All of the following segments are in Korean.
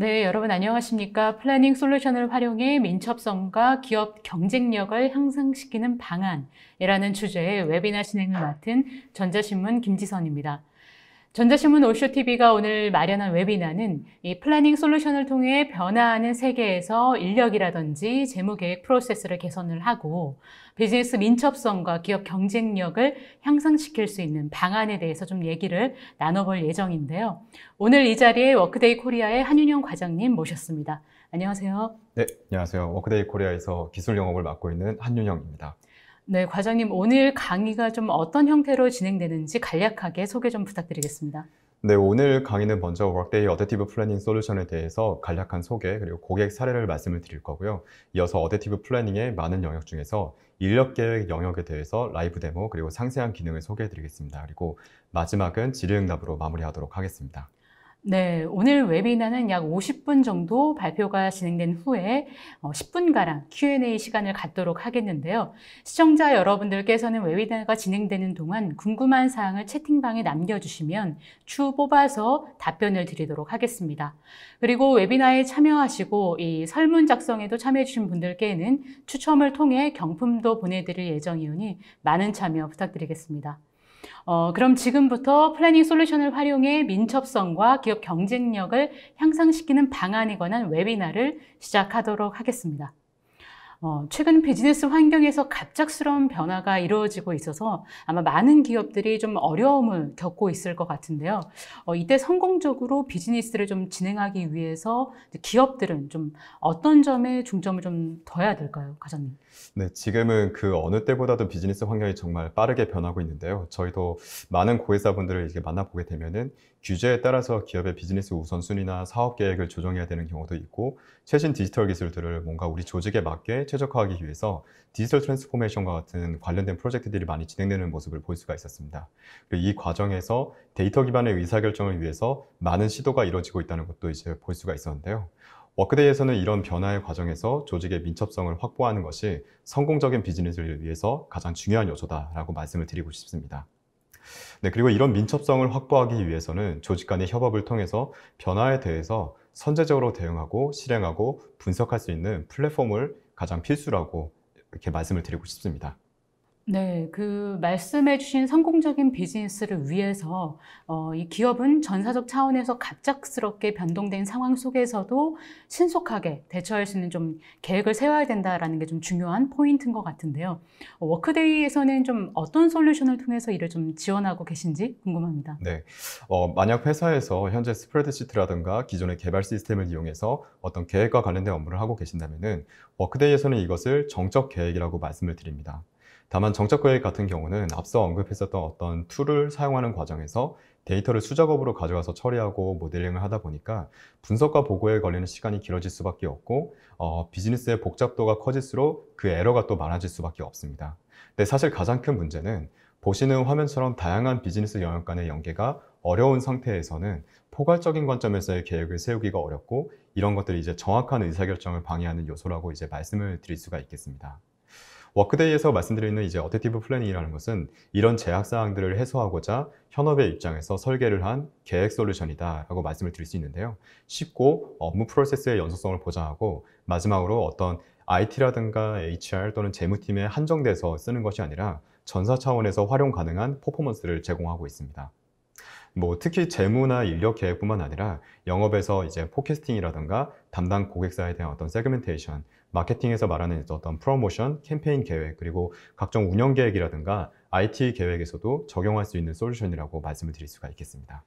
네, 여러분 안녕하십니까? 플래닝 솔루션을 활용해 민첩성과 기업 경쟁력을 향상시키는 방안이라는 주제의 웨비나 진행을 맡은 전자신문 김지선입니다. 전자신문 오쇼TV가 오늘 마련한 웨비나는 이 플래닝 솔루션을 통해 변화하는 세계에서 인력이라든지 재무계획 프로세스를 개선을 하고 비즈니스 민첩성과 기업 경쟁력을 향상시킬 수 있는 방안에 대해서 좀 얘기를 나눠볼 예정인데요. 오늘 이 자리에 워크데이 코리아의 한윤영 과장님 모셨습니다. 안녕하세요. 네, 안녕하세요. 워크데이 코리아에서 기술 영업을 맡고 있는 한윤영입니다. 네, 과장님 오늘 강의가 좀 어떤 형태로 진행되는지 간략하게 소개 좀 부탁드리겠습니다. 네, 오늘 강의는 먼저 워크데이 어댑티브 플래닝 솔루션에 대해서 간략한 소개 그리고 고객 사례를 말씀을 드릴 거고요. 이어서 어댑티브 플래닝의 많은 영역 중에서 인력 계획 영역에 대해서 라이브 데모 그리고 상세한 기능을 소개해 드리겠습니다. 그리고 마지막은 질의응답으로 마무리하도록 하겠습니다. 네, 오늘 웨비나는 약 50분 정도 발표가 진행된 후에 10분가량 어, Q&A 시간을 갖도록 하겠는데요. 시청자 여러분들께서는 웨비나가 진행되는 동안 궁금한 사항을 채팅방에 남겨주시면 추 뽑아서 답변을 드리도록 하겠습니다. 그리고 웨비나에 참여하시고 이 설문 작성에도 참여해주신 분들께는 추첨을 통해 경품도 보내드릴 예정이오니 많은 참여 부탁드리겠습니다. 어, 그럼 지금부터 플래닝 솔루션을 활용해 민첩성과 기업 경쟁력을 향상시키는 방안에 관한 웨비나를 시작하도록 하겠습니다. 어, 최근 비즈니스 환경에서 갑작스러운 변화가 이루어지고 있어서 아마 많은 기업들이 좀 어려움을 겪고 있을 것 같은데요. 어, 이때 성공적으로 비즈니스를 좀 진행하기 위해서 기업들은 좀 어떤 점에 중점을 좀 둬야 될까요, 과장님? 네, 지금은 그 어느 때보다도 비즈니스 환경이 정말 빠르게 변하고 있는데요. 저희도 많은 고객사분들을 이제 만나보게 되면은 규제에 따라서 기업의 비즈니스 우선순위나 사업 계획을 조정해야 되는 경우도 있고 최신 디지털 기술들을 뭔가 우리 조직에 맞게 최적화하기 위해서 디지털 트랜스포메이션과 같은 관련된 프로젝트들이 많이 진행되는 모습을 볼 수가 있었습니다. 그리고 이 과정에서 데이터 기반의 의사결정을 위해서 많은 시도가 이루어지고 있다는 것도 이제 볼 수가 있었는데요. 워크데이에서는 이런 변화의 과정에서 조직의 민첩성을 확보하는 것이 성공적인 비즈니스를 위해서 가장 중요한 요소다라고 말씀을 드리고 싶습니다. 네, 그리고 이런 민첩성을 확보하기 위해서는 조직 간의 협업을 통해서 변화에 대해서 선제적으로 대응하고 실행하고 분석할 수 있는 플랫폼을 가장 필수라고 이렇게 말씀을 드리고 싶습니다. 네, 그 말씀해 주신 성공적인 비즈니스를 위해서 어, 이 기업은 전사적 차원에서 갑작스럽게 변동된 상황 속에서도 신속하게 대처할 수 있는 좀 계획을 세워야 된다라는 게 좀 중요한 포인트인 것 같은데요. 워크데이에서는 좀 어떤 솔루션을 통해서 이를 좀 지원하고 계신지 궁금합니다. 네, 어, 만약 회사에서 현재 스프레드시트라든가 기존의 개발 시스템을 이용해서 어떤 계획과 관련된 업무를 하고 계신다면은 워크데이에서는 이것을 정적 계획이라고 말씀을 드립니다. 다만 정적 고객 같은 경우는 앞서 언급했었던 어떤 툴을 사용하는 과정에서 데이터를 수작업으로 가져와서 처리하고 모델링을 하다 보니까 분석과 보고에 걸리는 시간이 길어질 수밖에 없고 어, 비즈니스의 복잡도가 커질수록 그 에러가 또 많아질 수밖에 없습니다. 근데 사실 가장 큰 문제는 보시는 화면처럼 다양한 비즈니스 영역 간의 연계가 어려운 상태에서는 포괄적인 관점에서의 계획을 세우기가 어렵고 이런 것들이 이제 정확한 의사결정을 방해하는 요소라고 이제 말씀을 드릴 수가 있겠습니다. 워크데이에서 말씀드리는 이제 어택티브 플래닝이라는 것은 이런 제약 사항들을 해소하고자 현업의 입장에서 설계를 한 계획 솔루션이다 라고 말씀을 드릴 수 있는데요 쉽고 업무 프로세스의 연속성을 보장하고 마지막으로 어떤 IT라든가 HR 또는 재무팀에 한정돼서 쓰는 것이 아니라 전사 차원에서 활용 가능한 퍼포먼스를 제공하고 있습니다 뭐 특히 재무나 인력 계획뿐만 아니라 영업에서 이제 포캐스팅이라든가 담당 고객사에 대한 어떤 세그멘테이션 마케팅에서 말하는 어떤 프로모션, 캠페인 계획, 그리고 각종 운영 계획이라든가 IT 계획에서도 적용할 수 있는 솔루션이라고 말씀을 드릴 수가 있겠습니다.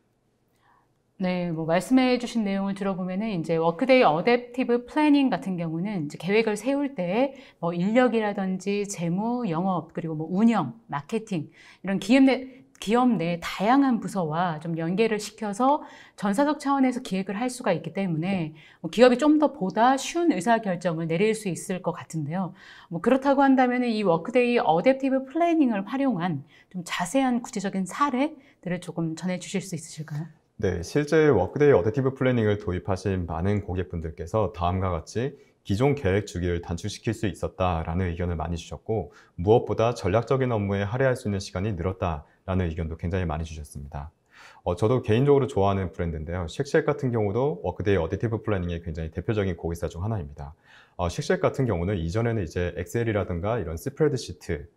네, 뭐 말씀해 주신 내용을 들어보면 이제 워크데이 어댑티브 플래닝 같은 경우는 이제 계획을 세울 때뭐 인력이라든지 재무, 영업, 그리고 뭐 운영, 마케팅 이런 기업 내 기업 내 다양한 부서와 좀 연계를 시켜서 전사적 차원에서 기획을 할 수가 있기 때문에 뭐 기업이 좀 더 보다 쉬운 의사결정을 내릴 수 있을 것 같은데요. 뭐 그렇다고 한다면 이 워크데이 어댑티브 플래닝을 활용한 좀 자세한 구체적인 사례들을 조금 전해 주실 수 있으실까요? 네, 실제 워크데이 어댑티브 플래닝을 도입하신 많은 고객분들께서 다음과 같이 기존 계획 주기를 단축시킬 수 있었다라는 의견을 많이 주셨고 무엇보다 전략적인 업무에 할애할 수 있는 시간이 늘었다라는 의견도 굉장히 많이 주셨습니다. 어, 저도 개인적으로 좋아하는 브랜드인데요. 쉑쉑 같은 경우도 워크데이 어디티브 플래닝의 굉장히 대표적인 고기사중 하나입니다. 어, 쉑쉑 같은 경우는 이전에는 이제 엑셀이라든가 이런 스프레드시트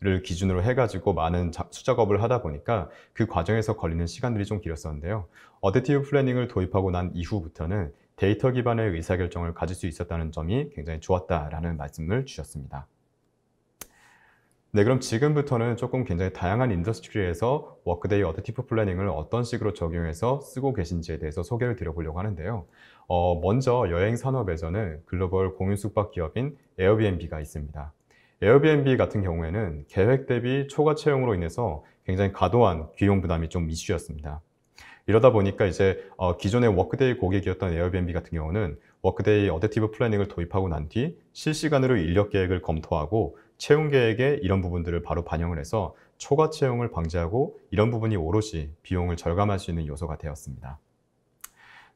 를 기준으로 해가지고 많은 수작업을 하다 보니까 그 과정에서 걸리는 시간들이 좀 길었었는데요. 어드티브 플래닝을 도입하고 난 이후부터는 데이터 기반의 의사결정을 가질 수 있었다는 점이 굉장히 좋았다라는 말씀을 주셨습니다. 네, 그럼 지금부터는 조금 굉장히 다양한 인더스트리에서 워크데이 어드티프 플래닝을 어떤 식으로 적용해서 쓰고 계신지에 대해서 소개를 드려보려고 하는데요. 어, 먼저 여행 산업에서는 글로벌 공유 숙박 기업인 에어비앤비가 있습니다. 에어비앤비 같은 경우에는 계획 대비 초과 채용으로 인해서 굉장히 과도한 비용 부담이 좀 이슈였습니다. 이러다 보니까 이제 어, 기존의 워크데이 고객이었던 에어비앤비 같은 경우는 워크데이 어댑티브 플래닝을 도입하고 난 뒤 실시간으로 인력 계획을 검토하고 채용 계획에 이런 부분들을 바로 반영을 해서 초과 채용을 방지하고 이런 부분이 오롯이 비용을 절감할 수 있는 요소가 되었습니다.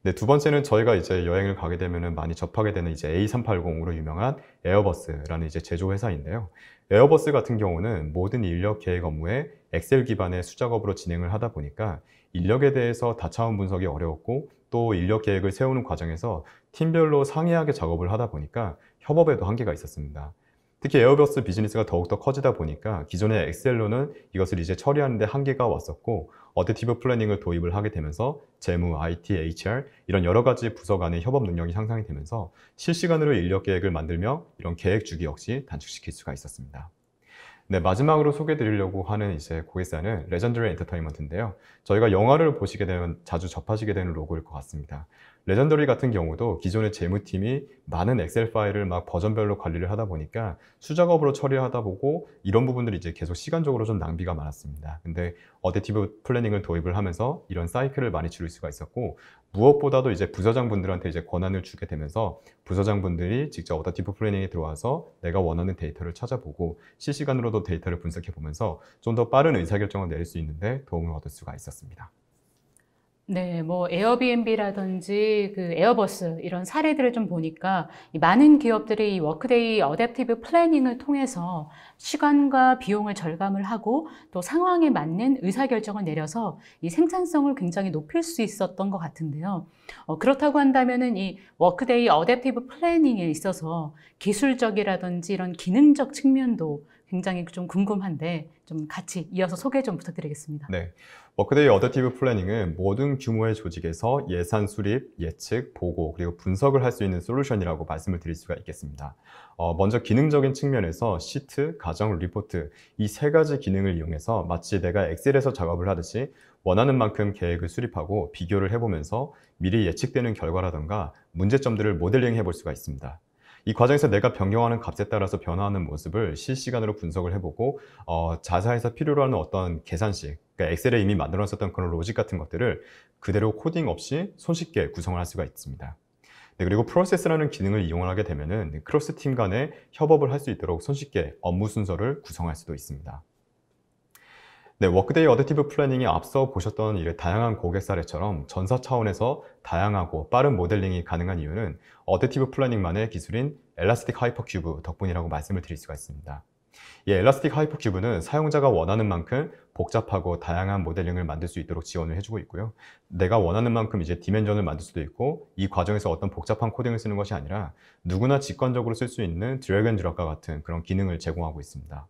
네, 두 번째는 저희가 이제 여행을 가게 되면 많이 접하게 되는 이제 A380으로 유명한 에어버스라는 이제 제조회사인데요. 에어버스 같은 경우는 모든 인력 계획 업무에 엑셀 기반의 수작업으로 진행을 하다 보니까 인력에 대해서 다차원 분석이 어려웠고 또 인력 계획을 세우는 과정에서 팀별로 상이하게 작업을 하다 보니까 협업에도 한계가 있었습니다. 특히 에어버스 비즈니스가 더욱더 커지다 보니까 기존의 엑셀로는 이것을 이제 처리하는데 한계가 왔었고 어드티브 플래닝을 도입을 하게 되면서 재무, IT, HR 이런 여러 가지 부서 간의 협업 능력이 향상이 되면서 실시간으로 인력 계획을 만들며 이런 계획 주기 역시 단축시킬 수가 있었습니다. 네, 마지막으로 소개드리려고 하는 이제 고객사는 레전드리 엔터테인먼트인데요. 저희가 영화를 보시게 되면 자주 접하시게 되는 로고일 것 같습니다. 레전더리 같은 경우도 기존의 재무팀이 많은 엑셀 파일을 막 버전별로 관리를 하다 보니까 수작업으로 처리하다 보고 이런 부분들이 이제 계속 시간적으로 좀 낭비가 많았습니다. 근데 어댑티브 플래닝을 도입을 하면서 이런 사이클을 많이 줄일 수가 있었고 무엇보다도 이제 부서장분들한테 이제 권한을 주게 되면서 부서장분들이 직접 어다티브 플래닝에 들어와서 내가 원하는 데이터를 찾아보고 실시간으로도 데이터를 분석해 보면서 좀 더 빠른 의사결정을 내릴 수 있는데 도움을 얻을 수가 있었습니다. 네, 뭐 에어비앤비라든지 그 에어버스 이런 사례들을 좀 보니까 많은 기업들이 이 워크데이 어댑티브 플래닝을 통해서 시간과 비용을 절감을 하고 또 상황에 맞는 의사결정을 내려서 이 생산성을 굉장히 높일 수 있었던 것 같은데요. 어, 그렇다고 한다면은 이 워크데이 어댑티브 플래닝에 있어서 기술적이라든지 이런 기능적 측면도 굉장히 좀 궁금한데 좀 같이 이어서 소개 좀 부탁드리겠습니다. 네. 워크데이 어댑티브 플래닝은 모든 규모의 조직에서 예산 수립, 예측, 보고, 그리고 분석을 할 수 있는 솔루션이라고 말씀을 드릴 수가 있겠습니다. 어, 먼저 기능적인 측면에서 시트, 가정, 리포트 이 세 가지 기능을 이용해서 마치 내가 엑셀에서 작업을 하듯이 원하는 만큼 계획을 수립하고 비교를 해보면서 미리 예측되는 결과라던가 문제점들을 모델링 해볼 수가 있습니다. 이 과정에서 내가 변경하는 값에 따라서 변화하는 모습을 실시간으로 분석을 해보고 어, 자사에서 필요로 하는 어떤 계산식 그러니까 엑셀에 이미 만들어놨었던 그런 로직 같은 것들을 그대로 코딩 없이 손쉽게 구성을 할 수가 있습니다. 네, 그리고 프로세스라는 기능을 이용하게 되면 크로스팀 간의 협업을 할 수 있도록 손쉽게 업무 순서를 구성할 수도 있습니다. 네, 워크데이 어댑티브 플래닝이 앞서 보셨던 이 다양한 고객 사례처럼 전사 차원에서 다양하고 빠른 모델링이 가능한 이유는 어댑티브 플래닝만의 기술인 엘라스틱 하이퍼 큐브 덕분이라고 말씀을 드릴 수가 있습니다. 이 예, 엘라스틱 하이퍼 큐브는 사용자가 원하는 만큼 복잡하고 다양한 모델링을 만들 수 있도록 지원을 해주고 있고요. 내가 원하는 만큼 이제 디멘전을 만들 수도 있고 이 과정에서 어떤 복잡한 코딩을 쓰는 것이 아니라 누구나 직관적으로 쓸 수 있는 드래그 앤 드랍과 같은 그런 기능을 제공하고 있습니다.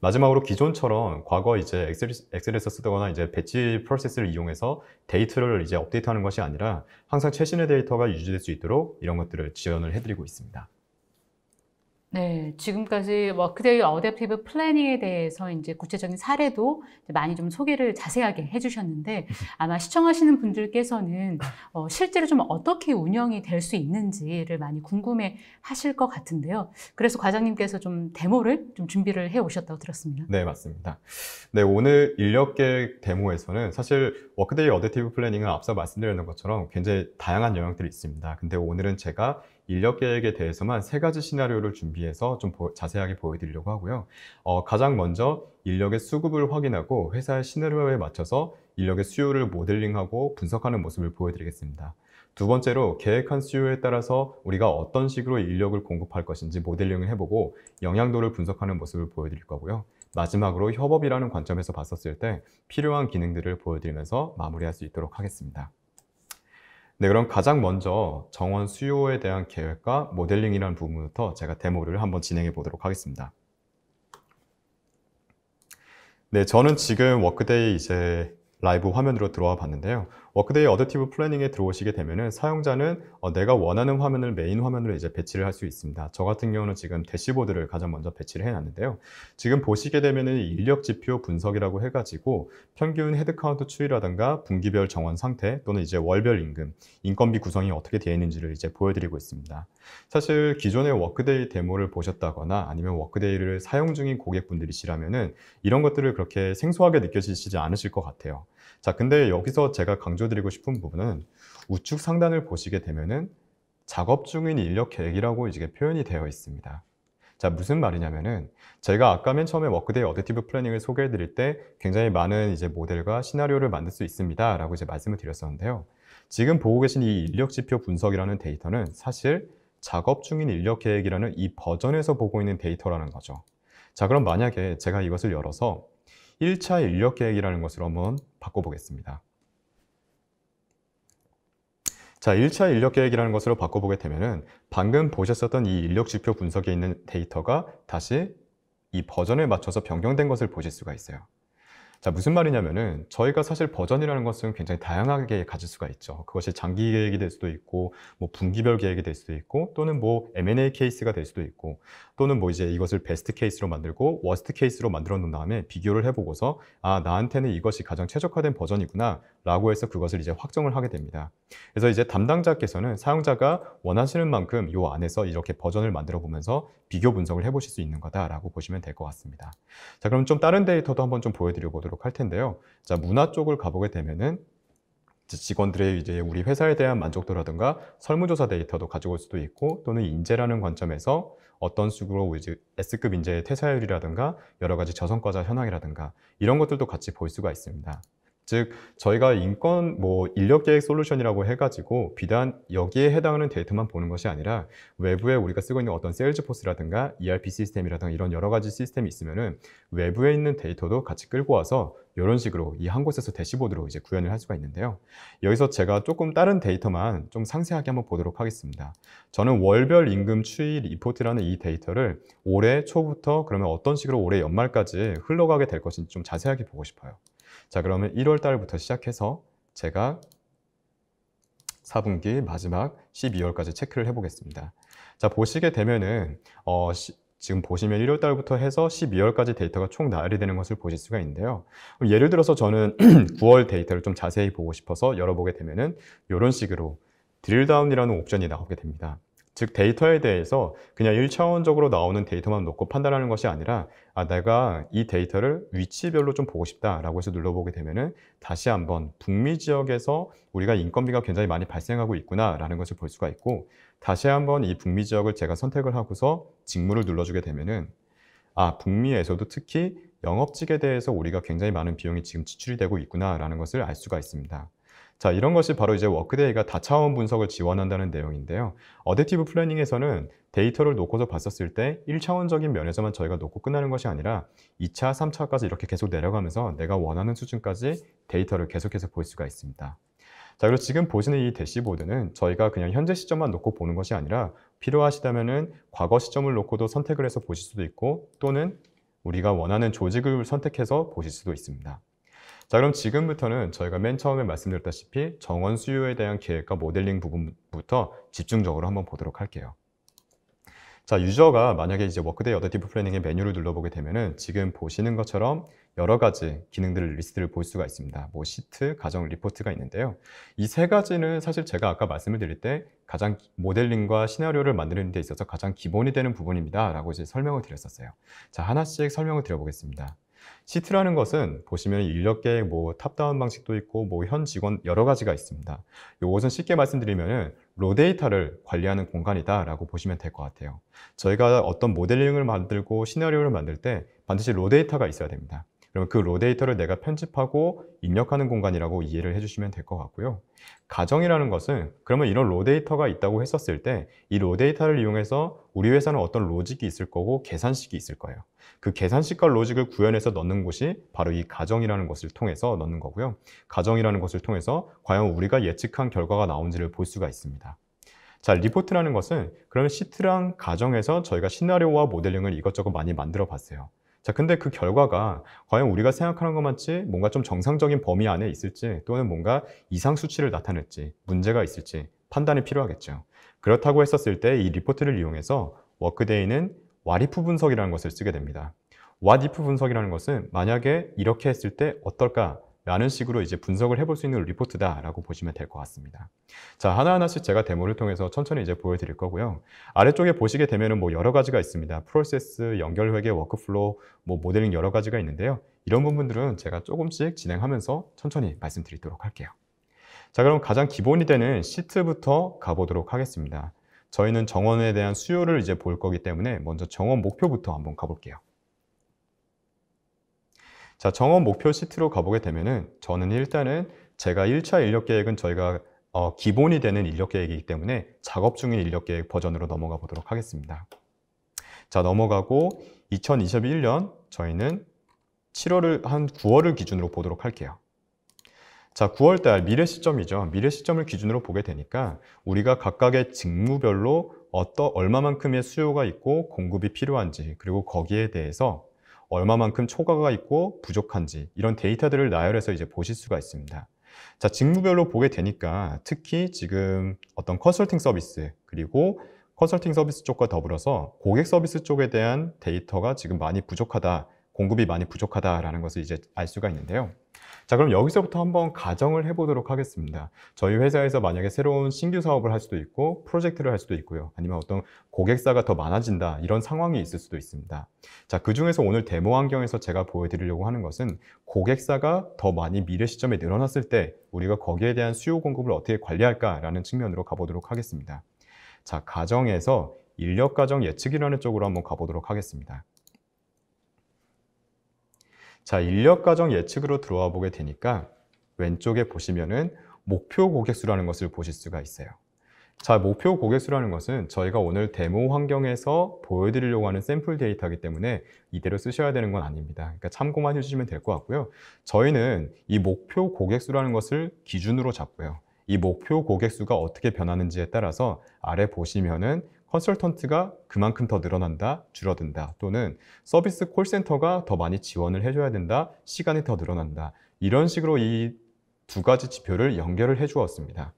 마지막으로 기존처럼 과거 이제 엑셀, 엑셀에서 쓰거나 이제 배치 프로세스를 이용해서 데이터를 이제 업데이트하는 것이 아니라 항상 최신의 데이터가 유지될 수 있도록 이런 것들을 지원을 해드리고 있습니다. 네, 지금까지 워크데이 뭐 어댑티브 플래닝에 대해서 이제 구체적인 사례도 많이 좀 소개를 자세하게 해주셨는데 아마 시청하시는 분들께서는 어, 실제로 좀 어떻게 운영이 될 수 있는지를 많이 궁금해 하실 것 같은데요. 그래서 과장님께서 좀 데모를 좀 준비를 해 오셨다고 들었습니다. 네, 맞습니다. 네, 오늘 인력 계획 데모에서는 사실 워크데이 어댑티브 플래닝은 앞서 말씀드렸던 것처럼 굉장히 다양한 영역들이 있습니다. 근데 오늘은 제가 인력 계획에 대해서만 세 가지 시나리오를 준비해서 좀 자세하게 보여드리려고 하고요. 어, 가장 먼저 인력의 수급을 확인하고 회사의 시나리오에 맞춰서 인력의 수요를 모델링하고 분석하는 모습을 보여드리겠습니다. 두 번째로 계획한 수요에 따라서 우리가 어떤 식으로 인력을 공급할 것인지 모델링을 해보고 영향도를 분석하는 모습을 보여드릴 거고요. 마지막으로 협업이라는 관점에서 봤었을 때 필요한 기능들을 보여드리면서 마무리할 수 있도록 하겠습니다. 네, 그럼 가장 먼저 정원 수요에 대한 계획과 모델링이라는 부분부터 제가 데모를 한번 진행해 보도록 하겠습니다. 네, 저는 지금 워크데이 이제 라이브 화면으로 들어와 봤는데요. 워크데이 어드티브 플래닝에 들어오시게 되면은 사용자는 어, 내가 원하는 화면을 메인 화면으로 이제 배치를 할 수 있습니다. 저 같은 경우는 지금 대시보드를 가장 먼저 배치를 해놨는데요. 지금 보시게 되면은 인력 지표 분석이라고 해가지고 평균 헤드카운트 추이라든가 분기별 정원 상태 또는 이제 월별 임금, 인건비 구성이 어떻게 되어 있는지를 이제 보여드리고 있습니다. 사실 기존의 워크데이 데모를 보셨다거나 아니면 워크데이를 사용 중인 고객분들이시라면은 이런 것들을 그렇게 생소하게 느껴지시지 않으실 것 같아요. 자, 근데 여기서 제가 강조드리고 싶은 부분은 우측 상단을 보시게 되면은 작업 중인 인력 계획이라고 이제 표현이 되어 있습니다. 자, 무슨 말이냐면은 제가 아까 맨 처음에 워크데이 어댑티브 플래닝을 소개해 드릴 때 굉장히 많은 이제 모델과 시나리오를 만들 수 있습니다. 라고 이제 말씀을 드렸었는데요. 지금 보고 계신 이 인력 지표 분석이라는 데이터는 사실 작업 중인 인력 계획이라는 이 버전에서 보고 있는 데이터라는 거죠. 자, 그럼 만약에 제가 이것을 열어서 1차 인력 계획이라는 것으로 한번 바꿔보겠습니다. 자, 1차 인력 계획이라는 것으로 바꿔보게 되면은 방금 보셨었던 이 인력 지표 분석에 있는 데이터가 다시 이 버전에 맞춰서 변경된 것을 보실 수가 있어요. 자, 무슨 말이냐면은 저희가 사실 버전이라는 것은 굉장히 다양하게 가질 수가 있죠. 그것이 장기 계획이 될 수도 있고, 뭐 분기별 계획이 될 수도 있고, 또는 뭐 M&A 케이스가 될 수도 있고, 또는 뭐 이제 이것을 베스트 케이스로 만들고 워스트 케이스로 만들어 놓은 다음에 비교를 해보고서 아 나한테는 이것이 가장 최적화된 버전이구나라고 해서 그것을 이제 확정을 하게 됩니다. 그래서 이제 담당자께서는 사용자가 원하시는 만큼 이 안에서 이렇게 버전을 만들어 보면서 비교 분석을 해보실 수 있는 거다라고 보시면 될 것 같습니다. 자 그럼 좀 다른 데이터도 한번 좀 보여드려 보도록. 보도록 할 텐데요. 자, 문화 쪽을 가보게 되면은 직원들의 이제 우리 회사에 대한 만족도라든가 설문조사 데이터도 가지고 올 수도 있고 또는 인재라는 관점에서 어떤 식으로 이제 S급 인재의 퇴사율이라든가 여러 가지 저성과자 현황이라든가 이런 것들도 같이 볼 수가 있습니다. 즉 저희가 인권 뭐 인력 계획 솔루션이라고 해가지고 비단 여기에 해당하는 데이터만 보는 것이 아니라 외부에 우리가 쓰고 있는 어떤 세일즈포스라든가 ERP 시스템이라든가 이런 여러 가지 시스템이 있으면은 외부에 있는 데이터도 같이 끌고 와서 이런 식으로 이 한 곳에서 대시보드로 이제 구현을 할 수가 있는데요. 여기서 제가 조금 다른 데이터만 좀 상세하게 한번 보도록 하겠습니다. 저는 월별 임금 추이 리포트라는 이 데이터를 올해 초부터 그러면 어떤 식으로 올해 연말까지 흘러가게 될 것인지 좀 자세하게 보고 싶어요. 자 그러면 1월 달부터 시작해서 제가 4분기 마지막 12월까지 체크를 해보겠습니다. 자 보시게 되면은 어, 시, 지금 보시면 1월 달부터 해서 12월까지 데이터가 총 나열이 되는 것을 보실 수가 있는데요. 예를 들어서 저는 9월 데이터를 좀 자세히 보고 싶어서 열어보게 되면은 이런 식으로 드릴다운이라는 옵션이 나오게 됩니다. 즉 데이터에 대해서 그냥 1차원적으로 나오는 데이터만 놓고 판단하는 것이 아니라 아 내가 이 데이터를 위치별로 좀 보고 싶다라고 해서 눌러보게 되면은 다시 한번 북미 지역에서 우리가 인건비가 굉장히 많이 발생하고 있구나라는 것을 볼 수가 있고 다시 한번 이 북미 지역을 제가 선택을 하고서 직무를 눌러주게 되면은 아 북미에서도 특히 영업직에 대해서 우리가 굉장히 많은 비용이 지금 지출이 되고 있구나라는 것을 알 수가 있습니다. 자, 이런 것이 바로 이제 워크데이가 다차원 분석을 지원한다는 내용인데요. 어댑티브 플래닝에서는 데이터를 놓고서 봤었을 때 1차원적인 면에서만 저희가 놓고 끝나는 것이 아니라 2차, 3차까지 이렇게 계속 내려가면서 내가 원하는 수준까지 데이터를 계속해서 볼 수가 있습니다. 자, 그리고 지금 보시는 이 대시보드는 저희가 그냥 현재 시점만 놓고 보는 것이 아니라 필요하시다면 과거 시점을 놓고도 선택을 해서 보실 수도 있고 또는 우리가 원하는 조직을 선택해서 보실 수도 있습니다. 자 그럼 지금부터는 저희가 맨 처음에 말씀드렸다시피 정원 수요에 대한 계획과 모델링 부분부터 집중적으로 한번 보도록 할게요. 자 유저가 만약에 이제 워크데이 어댑티브 플래닝의 메뉴를 눌러보게 되면은 지금 보시는 것처럼 여러 가지 기능들을 리스트를 볼 수가 있습니다 뭐 시트, 가정, 리포트가 있는데요 이 세 가지는 사실 제가 아까 말씀을 드릴 때 가장 모델링과 시나리오를 만드는 데 있어서 가장 기본이 되는 부분입니다 라고 이제 설명을 드렸었어요 자 하나씩 설명을 드려보겠습니다 시트라는 것은 보시면 인력 계획, 뭐 탑다운 방식도 있고 뭐 현 직원 여러 가지가 있습니다. 이것은 쉽게 말씀드리면로 데이터를 관리하는 공간이다라고 보시면 될 것 같아요. 저희가 어떤 모델링을 만들고 시나리오를 만들 때 반드시 로 데이터가 있어야 됩니다. 그럼 그로 데이터를 내가 편집하고 입력하는 공간이라고 이해를 해주시면 될 것 같고요. 가정이라는 것은 그러면 이런 로 데이터가 있다고 했었을 때 이로 데이터를 이용해서 우리 회사는 어떤 로직이 있을 거고 계산식이 있을 거예요. 그 계산식과 로직을 구현해서 넣는 곳이 바로 이 가정이라는 것을 통해서 넣는 거고요. 가정이라는 것을 통해서 과연 우리가 예측한 결과가 나온지를 볼 수가 있습니다. 자, 리포트라는 것은 그러면 시트랑 가정에서 저희가 시나리오와 모델링을 이것저것 많이 만들어 봤어요. 자, 근데 그 결과가 과연 우리가 생각하는 것만치 뭔가 좀 정상적인 범위 안에 있을지 또는 뭔가 이상 수치를 나타낼지 문제가 있을지 판단이 필요하겠죠. 그렇다고 했었을 때 이 리포트를 이용해서 워크데이는 와리프 분석이라는 것을 쓰게 됩니다. 와디프 분석이라는 것은 만약에 이렇게 했을 때 어떨까 라는 식으로 이제 분석을 해볼 수 있는 리포트다라고 보시면 될 것 같습니다. 자, 하나하나씩 제가 데모를 통해서 천천히 이제 보여드릴 거고요. 아래쪽에 보시게 되면은 뭐 여러 가지가 있습니다. 프로세스, 연결 회계, 워크플로우, 뭐 모델링 여러 가지가 있는데요. 이런 부분들은 제가 조금씩 진행하면서 천천히 말씀드리도록 할게요. 자, 그럼 가장 기본이 되는 시트부터 가보도록 하겠습니다. 저희는 정원에 대한 수요를 이제 볼 거기 때문에 먼저 정원 목표부터 한번 가볼게요. 자, 정원 목표 시트로 가보게 되면은 저는 일단은 제가 1차 인력 계획은 저희가 어, 기본이 되는 인력 계획이기 때문에 작업 중인 인력 계획 버전으로 넘어가 보도록 하겠습니다. 자, 넘어가고 2021년 저희는 7월을 한 9월을 기준으로 보도록 할게요. 자, 9월달 미래 시점이죠. 미래 시점을 기준으로 보게 되니까 우리가 각각의 직무별로 어떠 얼마만큼의 수요가 있고 공급이 필요한지 그리고 거기에 대해서 얼마만큼 초과가 있고 부족한지 이런 데이터들을 나열해서 이제 보실 수가 있습니다. 자, 직무별로 보게 되니까 특히 지금 어떤 컨설팅 서비스 그리고 컨설팅 서비스 쪽과 더불어서 고객 서비스 쪽에 대한 데이터가 지금 많이 부족하다 공급이 많이 부족하다라는 것을 이제 알 수가 있는데요. 자, 그럼 여기서부터 한번 가정을 해보도록 하겠습니다. 저희 회사에서 만약에 새로운 신규 사업을 할 수도 있고, 프로젝트를 할 수도 있고요. 아니면 어떤 고객사가 더 많아진다, 이런 상황이 있을 수도 있습니다. 자, 그 중에서 오늘 데모 환경에서 제가 보여드리려고 하는 것은 고객사가 더 많이 미래 시점에 늘어났을 때 우리가 거기에 대한 수요 공급을 어떻게 관리할까라는 측면으로 가보도록 하겠습니다. 자, 가정에서 인력 가정 예측이라는 쪽으로 한번 가보도록 하겠습니다. 자, 인력 가정 예측으로 들어와 보게 되니까 왼쪽에 보시면은 목표 고객 수라는 것을 보실 수가 있어요. 자, 목표 고객 수라는 것은 저희가 오늘 데모 환경에서 보여드리려고 하는 샘플 데이터이기 때문에 이대로 쓰셔야 되는 건 아닙니다. 그러니까 참고만 해주시면 될 것 같고요. 저희는 이 목표 고객 수라는 것을 기준으로 잡고요. 이 목표 고객 수가 어떻게 변하는지에 따라서 아래 보시면은 컨설턴트가 그만큼 더 늘어난다, 줄어든다 또는 서비스 콜센터가 더 많이 지원을 해줘야 된다, 시간이 더 늘어난다 이런 식으로 이 두 가지 지표를 연결을 해주었습니다.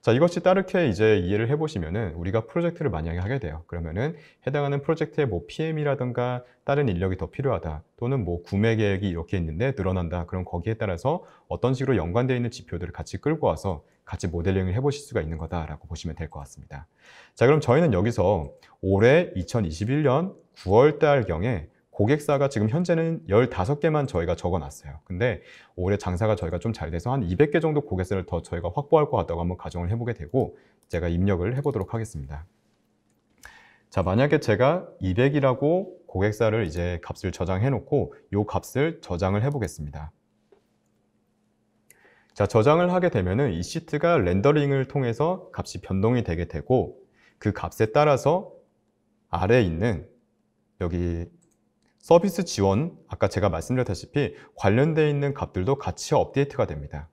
자, 이것이 따르게 이제 이해를 해보시면은 우리가 프로젝트를 만약에 하게 돼요. 그러면은 해당하는 프로젝트에 뭐 PM이라든가 다른 인력이 더 필요하다. 또는 뭐 구매 계획이 이렇게 있는데 늘어난다. 그럼 거기에 따라서 어떤 식으로 연관되어 있는 지표들을 같이 끌고 와서 같이 모델링을 해보실 수가 있는 거다라고 보시면 될 것 같습니다. 자, 그럼 저희는 여기서 올해 2021년 9월달경에 고객사가 지금 현재는 15개만 저희가 적어놨어요. 근데 올해 장사가 저희가 좀 잘 돼서 한 200개 정도 고객사를 더 저희가 확보할 것 같다고 한번 가정을 해보게 되고 제가 입력을 해보도록 하겠습니다. 자, 만약에 제가 200이라고 고객사를 이제 값을 저장해놓고 이 값을 저장을 해보겠습니다. 자, 저장을 하게 되면이 시트가 렌더링을 통해서 값이 변동이 되게 되고 그 값에 따라서 아래에 있는 여기 서비스 지원, 아까 제가 말씀드렸다시피 관련되어 있는 값들도 같이 업데이트가 됩니다.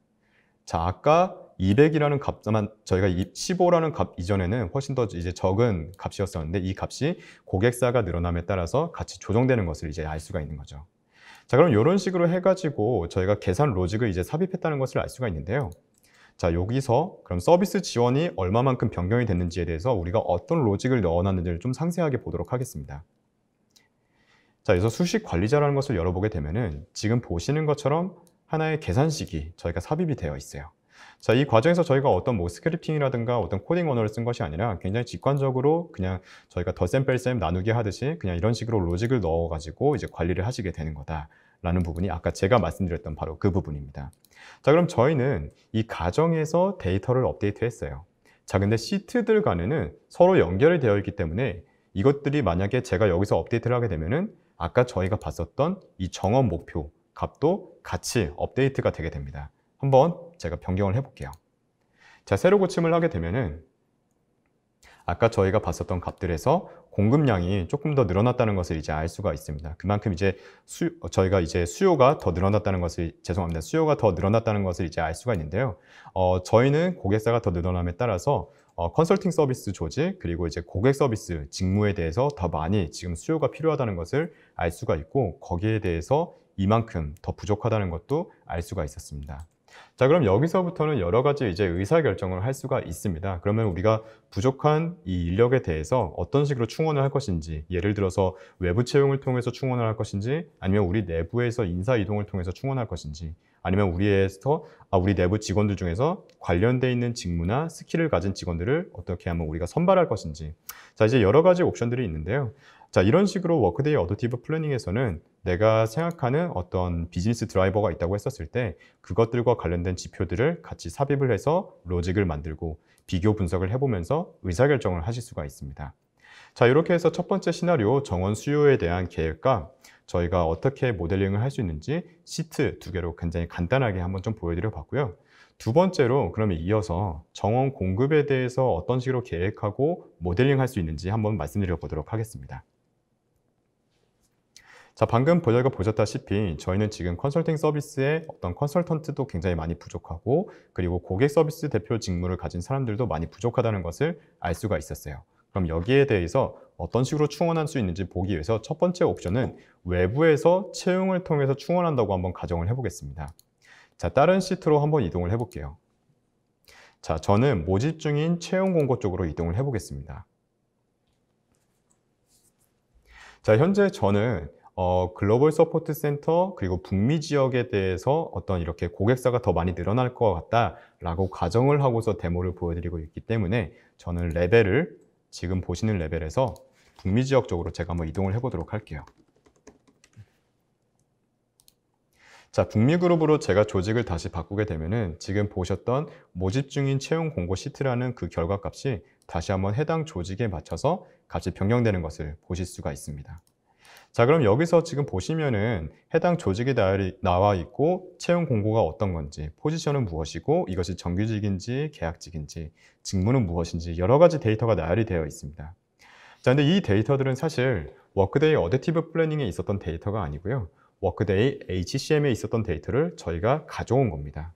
자, 아까 200이라는 값만 저희가 15라는 값 이전에는 훨씬 더 이제 적은 값이었었는데 이 값이 고객사가 늘어남에 따라서 같이 조정되는 것을 이제 알 수가 있는 거죠. 자 그럼 이런 식으로 해가지고 저희가 계산 로직을 이제 삽입했다는 것을 알 수가 있는데요. 자 여기서 그럼 서비스 지원이 얼마만큼 변경이 됐는지에 대해서 우리가 어떤 로직을 넣어놨는지를 좀 상세하게 보도록 하겠습니다. 자 여기서 수식 관리자라는 것을 열어보게 되면은 지금 보시는 것처럼 하나의 계산식이 저희가 삽입이 되어 있어요. 자, 이 과정에서 저희가 어떤 뭐 스크립팅이라든가 어떤 코딩 언어를 쓴 것이 아니라 굉장히 직관적으로 그냥 저희가 더셈 뺄셈 나누게 하듯이 그냥 이런 식으로 로직을 넣어가지고 이제 관리를 하시게 되는 거다라는 부분이 아까 제가 말씀드렸던 바로 그 부분입니다. 자, 그럼 저희는 이 가정에서 데이터를 업데이트했어요. 자, 근데 시트들 간에는 서로 연결이 되어 있기 때문에 이것들이 만약에 제가 여기서 업데이트를 하게 되면은 아까 저희가 봤었던 이 정원 목표 값도 같이 업데이트가 되게 됩니다. 한번 제가 변경을 해볼게요. 자, 새로 고침을 하게 되면은 아까 저희가 봤었던 값들에서 공급량이 조금 더 늘어났다는 것을 이제 알 수가 있습니다. 그만큼 이제 수, 어, 저희가 이제 수요가 더 늘어났다는 것을 죄송합니다. 수요가 더 늘어났다는 것을 이제 알 수가 있는데요. 어, 저희는 고객사가 더 늘어남에 따라서 어, 컨설팅 서비스 조직 그리고 이제 고객 서비스 직무에 대해서 더 많이 지금 수요가 필요하다는 것을 알 수가 있고 거기에 대해서 이만큼 더 부족하다는 것도 알 수가 있었습니다. 자 그럼 여기서부터는 여러 가지 이제 의사결정을 할 수가 있습니다. 그러면 우리가 부족한 이 인력에 대해서 어떤 식으로 충원을 할 것인지 예를 들어서 외부 채용을 통해서 충원을 할 것인지 아니면 우리 내부에서 인사 이동을 통해서 충원할 것인지 아니면 우리에서 아, 우리 내부 직원들 중에서 관련돼 있는 직무나 스킬을 가진 직원들을 어떻게 하면 우리가 선발할 것인지 자 이제 여러 가지 옵션들이 있는데요. 자, 이런 식으로 워크데이 어도티브 플래닝에서는 내가 생각하는 어떤 비즈니스 드라이버가 있다고 했었을 때 그것들과 관련된 지표들을 같이 삽입을 해서 로직을 만들고 비교 분석을 해보면서 의사결정을 하실 수가 있습니다. 자, 이렇게 해서 첫 번째 시나리오 정원 수요에 대한 계획과 저희가 어떻게 모델링을 할 수 있는지 시트 두 개로 굉장히 간단하게 한번 좀 보여드려 봤고요. 두 번째로 그러면 이어서 정원 공급에 대해서 어떤 식으로 계획하고 모델링 할 수 있는지 한번 말씀드려 보도록 하겠습니다. 자, 방금 보열과 보셨다시피 저희는 지금 컨설팅 서비스에 어떤 컨설턴트도 굉장히 많이 부족하고 그리고 고객 서비스 대표 직무를 가진 사람들도 많이 부족하다는 것을 알 수가 있었어요. 그럼 여기에 대해서 어떤 식으로 충원할 수 있는지 보기 위해서 첫 번째 옵션은 외부에서 채용을 통해서 충원한다고 한번 가정을 해보겠습니다. 자, 다른 시트로 한번 이동을 해볼게요. 자, 저는 모집 중인 채용 공고 쪽으로 이동을 해보겠습니다. 자, 현재 저는 어, 글로벌 서포트 센터 그리고 북미 지역에 대해서 어떤 이렇게 고객사가 더 많이 늘어날 것 같다라고 가정을 하고서 데모를 보여드리고 있기 때문에 저는 레벨을 지금 보시는 레벨에서 북미 지역 쪽으로 제가 한번 이동을 해보도록 할게요. 자, 북미 그룹으로 제가 조직을 다시 바꾸게 되면은 지금 보셨던 모집 중인 채용 공고 시트라는 그 결과 값이 다시 한번 해당 조직에 맞춰서 값이 변경되는 것을 보실 수가 있습니다. 자 그럼 여기서 지금 보시면은 해당 조직이 나와 있고 채용 공고가 어떤 건지 포지션은 무엇이고 이것이 정규직인지 계약직인지 직무는 무엇인지 여러 가지 데이터가 나열이 되어 있습니다 자 근데 이 데이터들은 사실 워크데이 어댑티브 플래닝에 있었던 데이터가 아니고요 워크데이 HCM에 있었던 데이터를 저희가 가져온 겁니다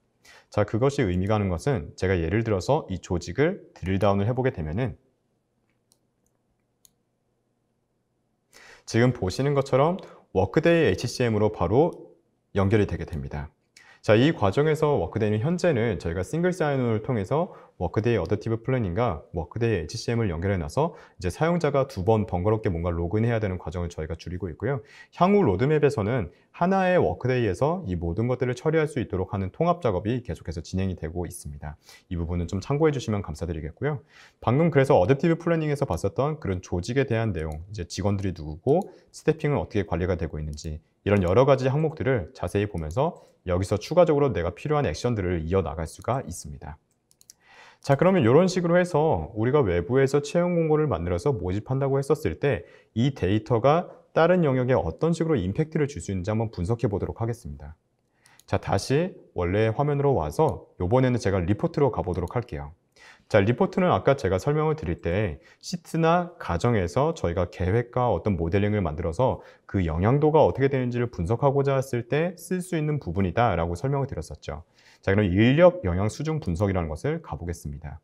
자 그것이 의미가 하는 것은 제가 예를 들어서 이 조직을 드릴다운을 해보게 되면은 지금 보시는 것처럼 워크데이 HCM으로 바로 연결이 되게 됩니다. 자, 이 과정에서 워크데이는 현재는 저희가 싱글 사인을 통해서 워크데이 어댑티브 플랜인가 워크데이 HCM을 연결해 놔서 이제 사용자가 두 번 번거롭게 뭔가 로그인해야 되는 과정을 저희가 줄이고 있고요. 향후 로드맵에서는 하나의 워크데이에서 이 모든 것들을 처리할 수 있도록 하는 통합 작업이 계속해서 진행이 되고 있습니다. 이 부분은 좀 참고해 주시면 감사드리겠고요. 방금 그래서 어댑티브 플래닝에서 봤었던 그런 조직에 대한 내용, 이제 직원들이 누구고 스태핑은 어떻게 관리가 되고 있는지 이런 여러 가지 항목들을 자세히 보면서 여기서 추가적으로 내가 필요한 액션들을 이어나갈 수가 있습니다. 자 그러면 이런 식으로 해서 우리가 외부에서 채용 공고를 만들어서 모집한다고 했었을 때 이 데이터가 다른 영역에 어떤 식으로 임팩트를 줄 수 있는지 한번 분석해 보도록 하겠습니다. 자 다시 원래 화면으로 와서 이번에는 제가 리포트로 가보도록 할게요. 자, 리포트는 아까 제가 설명을 드릴 때 시트나 가정에서 저희가 계획과 어떤 모델링을 만들어서 그 영향도가 어떻게 되는지를 분석하고자 했을 때 쓸 수 있는 부분이다라고 설명을 드렸었죠. 자, 그럼 인력 영향 수준 분석이라는 것을 가보겠습니다.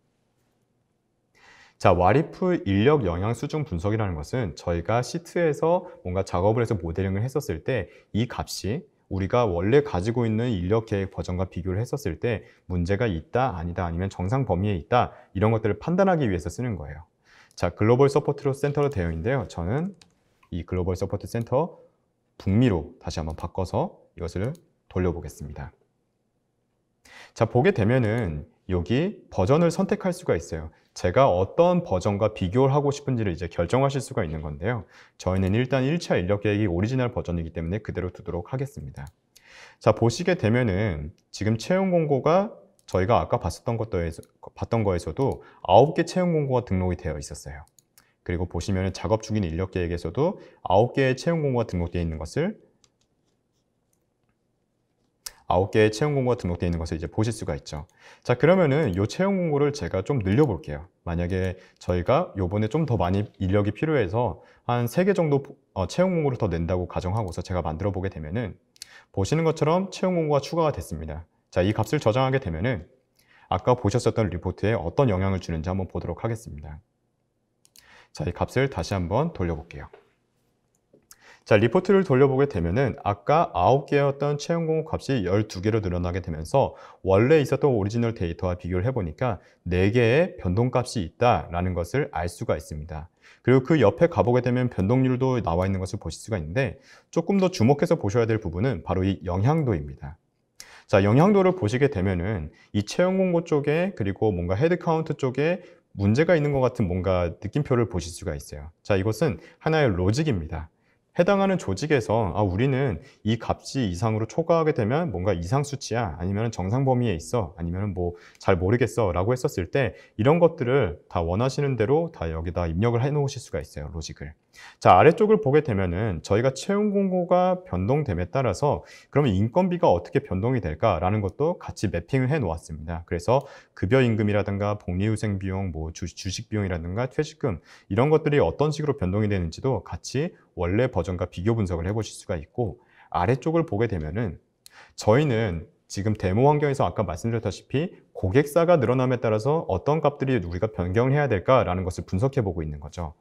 자, 와리프 인력 영향 수준 분석이라는 것은 저희가 시트에서 뭔가 작업을 해서 모델링을 했었을 때 이 값이 우리가 원래 가지고 있는 인력 계획 버전과 비교를 했었을 때 문제가 있다, 아니다, 아니면 정상 범위에 있다 이런 것들을 판단하기 위해서 쓰는 거예요. 자, 글로벌 서포트로 센터로 되어 있는데요. 저는 이 글로벌 서포트 센터 북미로 다시 한번 바꿔서 이것을 돌려보겠습니다. 자, 보게 되면은 여기 버전을 선택할 수가 있어요. 제가 어떤 버전과 비교를 하고 싶은지를 이제 결정하실 수가 있는 건데요. 저희는 일단 1차 인력 계획이 오리지널 버전이기 때문에 그대로 두도록 하겠습니다. 자, 보시게 되면은 지금 채용 공고가 저희가 아까 봤었던 것도에서, 봤던 거에서도 9개 채용 공고가 등록이 되어 있었어요. 그리고 보시면 은 작업 중인 인력 계획에서도 9개의 채용 공고가 등록되어 있는 것을 9 개의 채용 공고가 등록되어 있는 것을 이제 보실 수가 있죠. 자, 그러면은 이 채용 공고를 제가 좀 늘려볼게요. 만약에 저희가 요번에 좀 더 많이 인력이 필요해서 한3개 정도 어, 채용 공고를 더 낸다고 가정하고서 제가 만들어 보게 되면은 보시는 것처럼 채용 공고가 추가가 됐습니다. 자, 이 값을 저장하게 되면은 아까 보셨었던 리포트에 어떤 영향을 주는지 한번 보도록 하겠습니다. 자, 이 값을 다시 한번 돌려볼게요. 자, 리포트를 돌려보게 되면은 아까 9개였던 채용 공급 값이 12개로 늘어나게 되면서 원래 있었던 오리지널 데이터와 비교를 해보니까 4개의 변동값이 있다라는 것을 알 수가 있습니다. 그리고 그 옆에 가보게 되면 변동률도 나와 있는 것을 보실 수가 있는데 조금 더 주목해서 보셔야 될 부분은 바로 이 영향도입니다. 자, 영향도를 보시게 되면은 이 채용 공고 쪽에 그리고 뭔가 헤드 카운트 쪽에 문제가 있는 것 같은 뭔가 느낌표를 보실 수가 있어요. 자, 이것은 하나의 로직입니다. 해당하는 조직에서 아, 우리는 이 값이 이상으로 초과하게 되면 뭔가 이상 수치야 아니면 정상 범위에 있어 아니면 뭐 잘 모르겠어 라고 했었을 때 이런 것들을 다 원하시는 대로 다 여기다 입력을 해 놓으실 수가 있어요 로직을 자 아래쪽을 보게 되면은 저희가 채용 공고가 변동됨에 따라서 그러면 인건비가 어떻게 변동이 될까라는 것도 같이 매핑을 해 놓았습니다 그래서 급여 임금이라든가 복리후생 비용 뭐 주, 주식 비용이라든가 퇴직금 이런 것들이 어떤 식으로 변동이 되는지도 같이 원래 버전과 비교 분석을 해보실 수가 있고 아래쪽을 보게 되면은 저희는 지금 데모 환경에서 아까 말씀드렸다시피 고객사가 늘어남에 따라서 어떤 값들이 우리가 변경을 해야 될까라는 것을 분석해 보고 있는 거죠.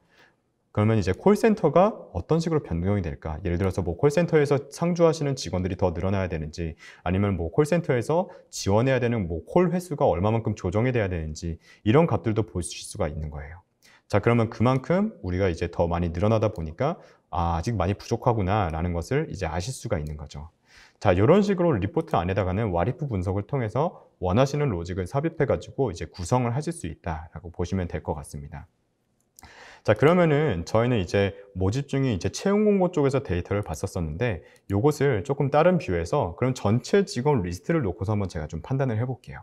그러면 이제 콜센터가 어떤 식으로 변경이 될까? 예를 들어서 뭐 콜센터에서 상주하시는 직원들이 더 늘어나야 되는지 아니면 뭐 콜센터에서 지원해야 되는 뭐콜 횟수가 얼마만큼 조정이 돼야 되는지 이런 값들도 보실 수가 있는 거예요. 자, 그러면 그만큼 우리가 이제 더 많이 늘어나다 보니까 아, 아직 많이 부족하구나라는 것을 이제 아실 수가 있는 거죠. 자, 이런 식으로 리포트 안에다가는 와리프 분석을 통해서 원하시는 로직을 삽입해가지고 이제 구성을 하실 수 있다라고 보시면 될 것 같습니다. 자 그러면은 저희는 이제 모집 중인 이제 채용 공고 쪽에서 데이터를 봤었었는데 요것을 조금 다른 뷰에서 그럼 전체 직원 리스트를 놓고서 한번 제가 좀 판단을 해볼게요.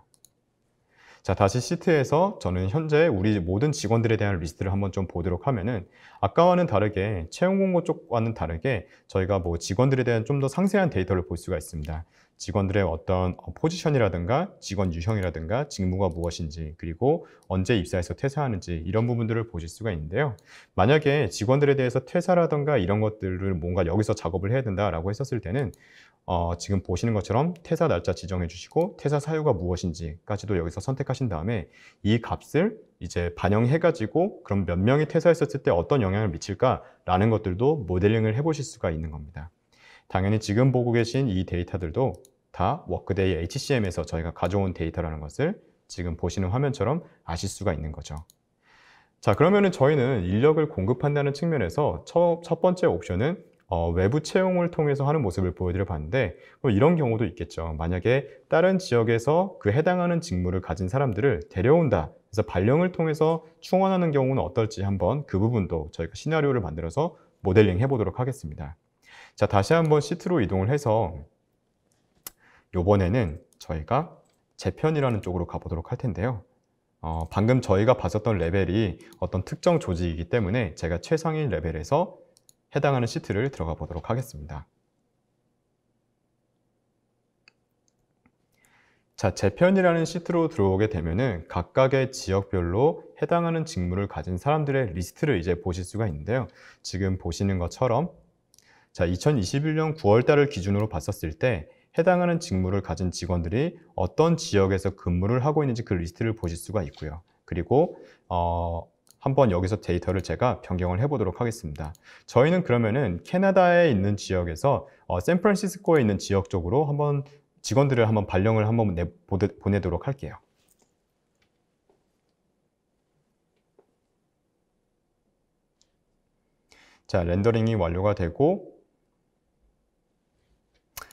자, 다시 시트에서 저는 현재 우리 모든 직원들에 대한 리스트를 한번 좀 보도록 하면은 아까와는 다르게 채용 공고 쪽과는 다르게 저희가 뭐 직원들에 대한 좀 더 상세한 데이터를 볼 수가 있습니다. 직원들의 어떤 어, 포지션이라든가 직원 유형이라든가 직무가 무엇인지 그리고 언제 입사해서 퇴사하는지 이런 부분들을 보실 수가 있는데요. 만약에 직원들에 대해서 퇴사라든가 이런 것들을 뭔가 여기서 작업을 해야 된다라고 했었을 때는 어, 지금 보시는 것처럼 퇴사 날짜 지정해 주시고 퇴사 사유가 무엇인지까지도 여기서 선택하신 다음에 이 값을 이제 반영해 가지고 그럼 몇 명이 퇴사했었을 때 어떤 영향을 미칠까라는 것들도 모델링을 해 보실 수가 있는 겁니다. 당연히 지금 보고 계신 이 데이터들도 다 워크데이 HCM에서 저희가 가져온 데이터라는 것을 지금 보시는 화면처럼 아실 수가 있는 거죠. 자 그러면은 저희는 인력을 공급한다는 측면에서 첫, 첫 번째 옵션은 어, 외부 채용을 통해서 하는 모습을 보여드려 봤는데 뭐 이런 경우도 있겠죠. 만약에 다른 지역에서 그 해당하는 직무를 가진 사람들을 데려온다. 그래서 발령을 통해서 충원하는 경우는 어떨지 한번 그 부분도 저희가 시나리오를 만들어서 모델링 해보도록 하겠습니다. 자, 다시 한번 시트로 이동을 해서 요번에는 저희가 재편이라는 쪽으로 가보도록 할 텐데요. 어, 방금 저희가 봤었던 레벨이 어떤 특정 조직이기 때문에 제가 최상위 레벨에서 해당하는 시트를 들어가 보도록 하겠습니다. 자, 재편이라는 시트로 들어오게 되면은 각각의 지역별로 해당하는 직무를 가진 사람들의 리스트를 이제 보실 수가 있는데요. 지금 보시는 것처럼 자, 2021년 9월 달을 기준으로 봤었을 때 해당하는 직무를 가진 직원들이 어떤 지역에서 근무를 하고 있는지 그 리스트를 보실 수가 있고요. 그리고 어, 한번 여기서 데이터를 제가 변경을 해보도록 하겠습니다. 저희는 그러면은 캐나다에 있는 지역에서 어, 샌프란시스코에 있는 지역 쪽으로 한번 직원들을 한번 발령을 한번 내, 보내도록 할게요. 자, 렌더링이 완료가 되고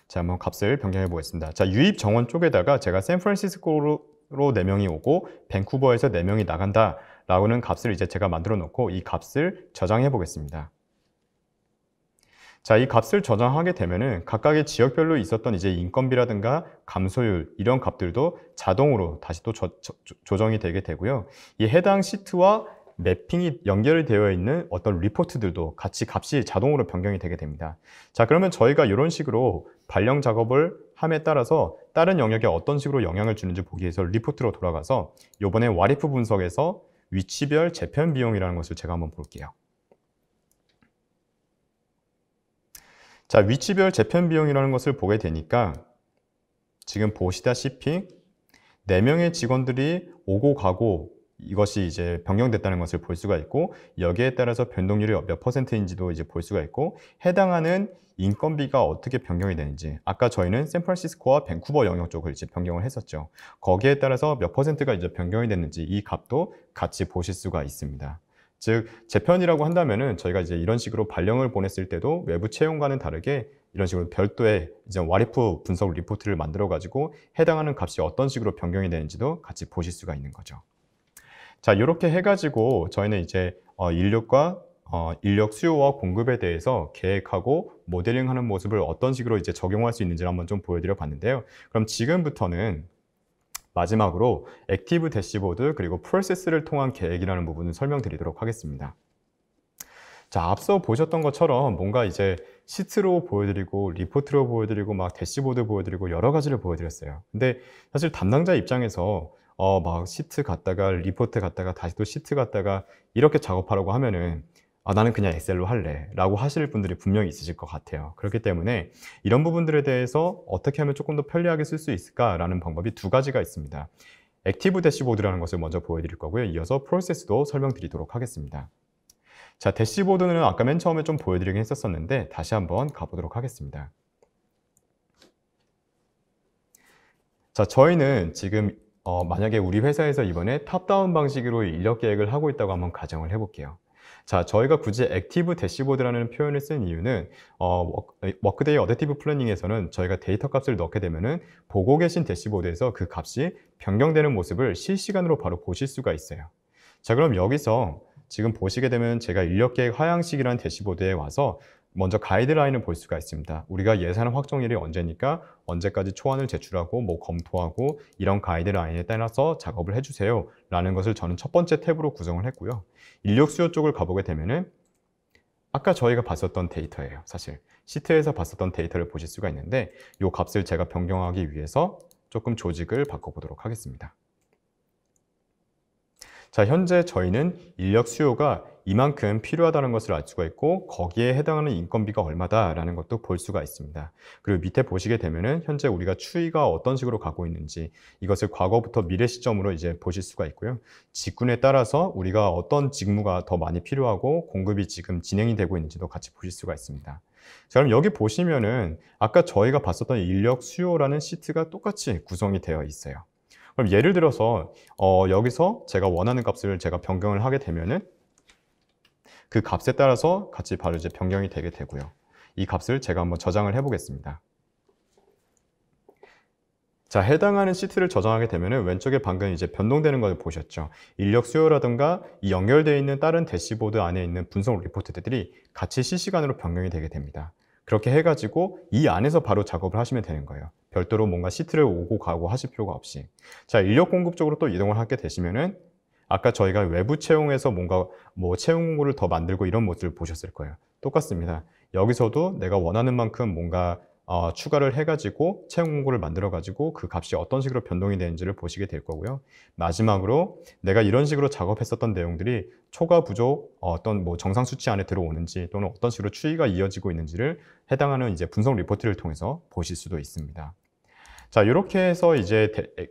자, 한번 값을 변경해 보겠습니다. 자, 유입 정원 쪽에다가 제가 샌프란시스코로 로 4명이 오고 밴쿠버에서 4명이 나간다 라고는 값을 이제 제가 만들어 놓고 이 값을 저장해 보겠습니다. 자, 이 값을 저장하게 되면은 각각의 지역별로 있었던 이제 인건비라든가 감소율 이런 값들도 자동으로 다시 또 저, 저, 조정이 되게 되고요. 이 해당 시트와 맵핑이 연결이 되어 있는 어떤 리포트들도 같이 값이 자동으로 변경이 되게 됩니다. 자, 그러면 저희가 이런 식으로 발령 작업을 함에 따라서 다른 영역에 어떤 식으로 영향을 주는지 보기 위해서 리포트로 돌아가서 요번에 와리프 분석에서 위치별 재편 비용이라는 것을 제가 한번 볼게요. 자, 위치별 재편 비용이라는 것을 보게 되니까 지금 보시다시피 4명의 직원들이 오고 가고 이것이 이제 변경됐다는 것을 볼 수가 있고 여기에 따라서 변동률이 몇 퍼센트인지도 이제 볼 수가 있고 해당하는 인건비가 어떻게 변경이 되는지 아까 저희는 샌프란시스코와 밴쿠버 영역 쪽을 이제 변경을 했었죠 거기에 따라서 몇 퍼센트가 이제 변경이 됐는지 이 값도 같이 보실 수가 있습니다 즉 재편이라고 한다면은 저희가 이제 이런 식으로 발령을 보냈을 때도 외부 채용과는 다르게 이런 식으로 별도의 이제 와리프 분석 리포트를 만들어 가지고 해당하는 값이 어떤 식으로 변경이 되는지도 같이 보실 수가 있는 거죠. 자, 이렇게 해가지고 저희는 이제 어, 인력과 어, 인력 수요와 공급에 대해서 계획하고 모델링하는 모습을 어떤 식으로 이제 적용할 수 있는지를 한번 좀 보여드려 봤는데요. 그럼 지금부터는 마지막으로 액티브 대시보드 그리고 프로세스를 통한 계획이라는 부분을 설명드리도록 하겠습니다. 자, 앞서 보셨던 것처럼 뭔가 이제 시트로 보여드리고 리포트로 보여드리고 막 대시보드 보여드리고 여러 가지를 보여드렸어요. 근데 사실 담당자 입장에서 어, 막 시트 갔다가 리포트 갔다가 다시 또 시트 갔다가 이렇게 작업하라고 하면은 아, 나는 그냥 엑셀로 할래 라고 하실 분들이 분명히 있으실 것 같아요 그렇기 때문에 이런 부분들에 대해서 어떻게 하면 조금 더 편리하게 쓸 수 있을까라는 방법이 두 가지가 있습니다 액티브 대시보드라는 것을 먼저 보여드릴 거고요 이어서 프로세스도 설명드리도록 하겠습니다 자 대시보드는 아까 맨 처음에 좀 보여드리긴 했었는데 다시 한번 가보도록 하겠습니다 자 저희는 지금 어, 만약에 우리 회사에서 이번에 탑다운 방식으로 인력 계획을 하고 있다고 한번 가정을 해볼게요. 자, 저희가 굳이 액티브 대시보드라는 표현을 쓴 이유는 어, 워크데이 어댑티브 플래닝에서는 저희가 데이터 값을 넣게 되면은 보고 계신 대시보드에서 그 값이 변경되는 모습을 실시간으로 바로 보실 수가 있어요. 자, 그럼 여기서 지금 보시게 되면 제가 인력계획 하향식이라는 대시보드에 와서 먼저 가이드라인을 볼 수가 있습니다. 우리가 예산 확정일이 언제니까 언제까지 초안을 제출하고 뭐 검토하고 이런 가이드라인에 따라서 작업을 해주세요 라는 것을 저는 첫 번째 탭으로 구성을 했고요. 인력 수요 쪽을 가보게 되면은 아까 저희가 봤었던 데이터예요. 사실 시트에서 봤었던 데이터를 보실 수가 있는데 이 값을 제가 변경하기 위해서 조금 조직을 바꿔보도록 하겠습니다. 자, 현재 저희는 인력 수요가 이만큼 필요하다는 것을 알 수가 있고 거기에 해당하는 인건비가 얼마다라는 것도 볼 수가 있습니다. 그리고 밑에 보시게 되면은 현재 우리가 추위가 어떤 식으로 가고 있는지 이것을 과거부터 미래 시점으로 이제 보실 수가 있고요. 직군에 따라서 우리가 어떤 직무가 더 많이 필요하고 공급이 지금 진행이 되고 있는지도 같이 보실 수가 있습니다. 자, 그럼 여기 보시면은 아까 저희가 봤었던 인력 수요라는 시트가 똑같이 구성이 되어 있어요. 그럼 예를 들어서 어, 여기서 제가 원하는 값을 제가 변경을 하게 되면은 그 값에 따라서 같이 바로 이제 변경이 되게 되고요. 이 값을 제가 한번 저장을 해보겠습니다. 자, 해당하는 시트를 저장하게 되면 왼쪽에 방금 이제 변동되는 것을 보셨죠. 인력 수요라든가 이 연결되어 있는 다른 대시보드 안에 있는 분석 리포트들이 같이 실시간으로 변경이 되게 됩니다. 그렇게 해가지고 이 안에서 바로 작업을 하시면 되는 거예요. 별도로 뭔가 시트를 오고 가고 하실 필요가 없이. 자, 인력 공급 쪽으로 또 이동을 하게 되시면은 아까 저희가 외부 채용에서 뭔가 뭐 채용 공고를 더 만들고 이런 모습을 보셨을 거예요. 똑같습니다. 여기서도 내가 원하는 만큼 뭔가 어, 추가를 해가지고 채용 공고를 만들어가지고 그 값이 어떤 식으로 변동이 되는지를 보시게 될 거고요. 마지막으로 내가 이런 식으로 작업했었던 내용들이 초과 부족 어, 떤뭐 정상 수치 안에 들어오는지 또는 어떤 식으로 추이가 이어지고 있는지를 해당하는 이제 분석 리포트를 통해서 보실 수도 있습니다. 자 이렇게 해서 이제 데,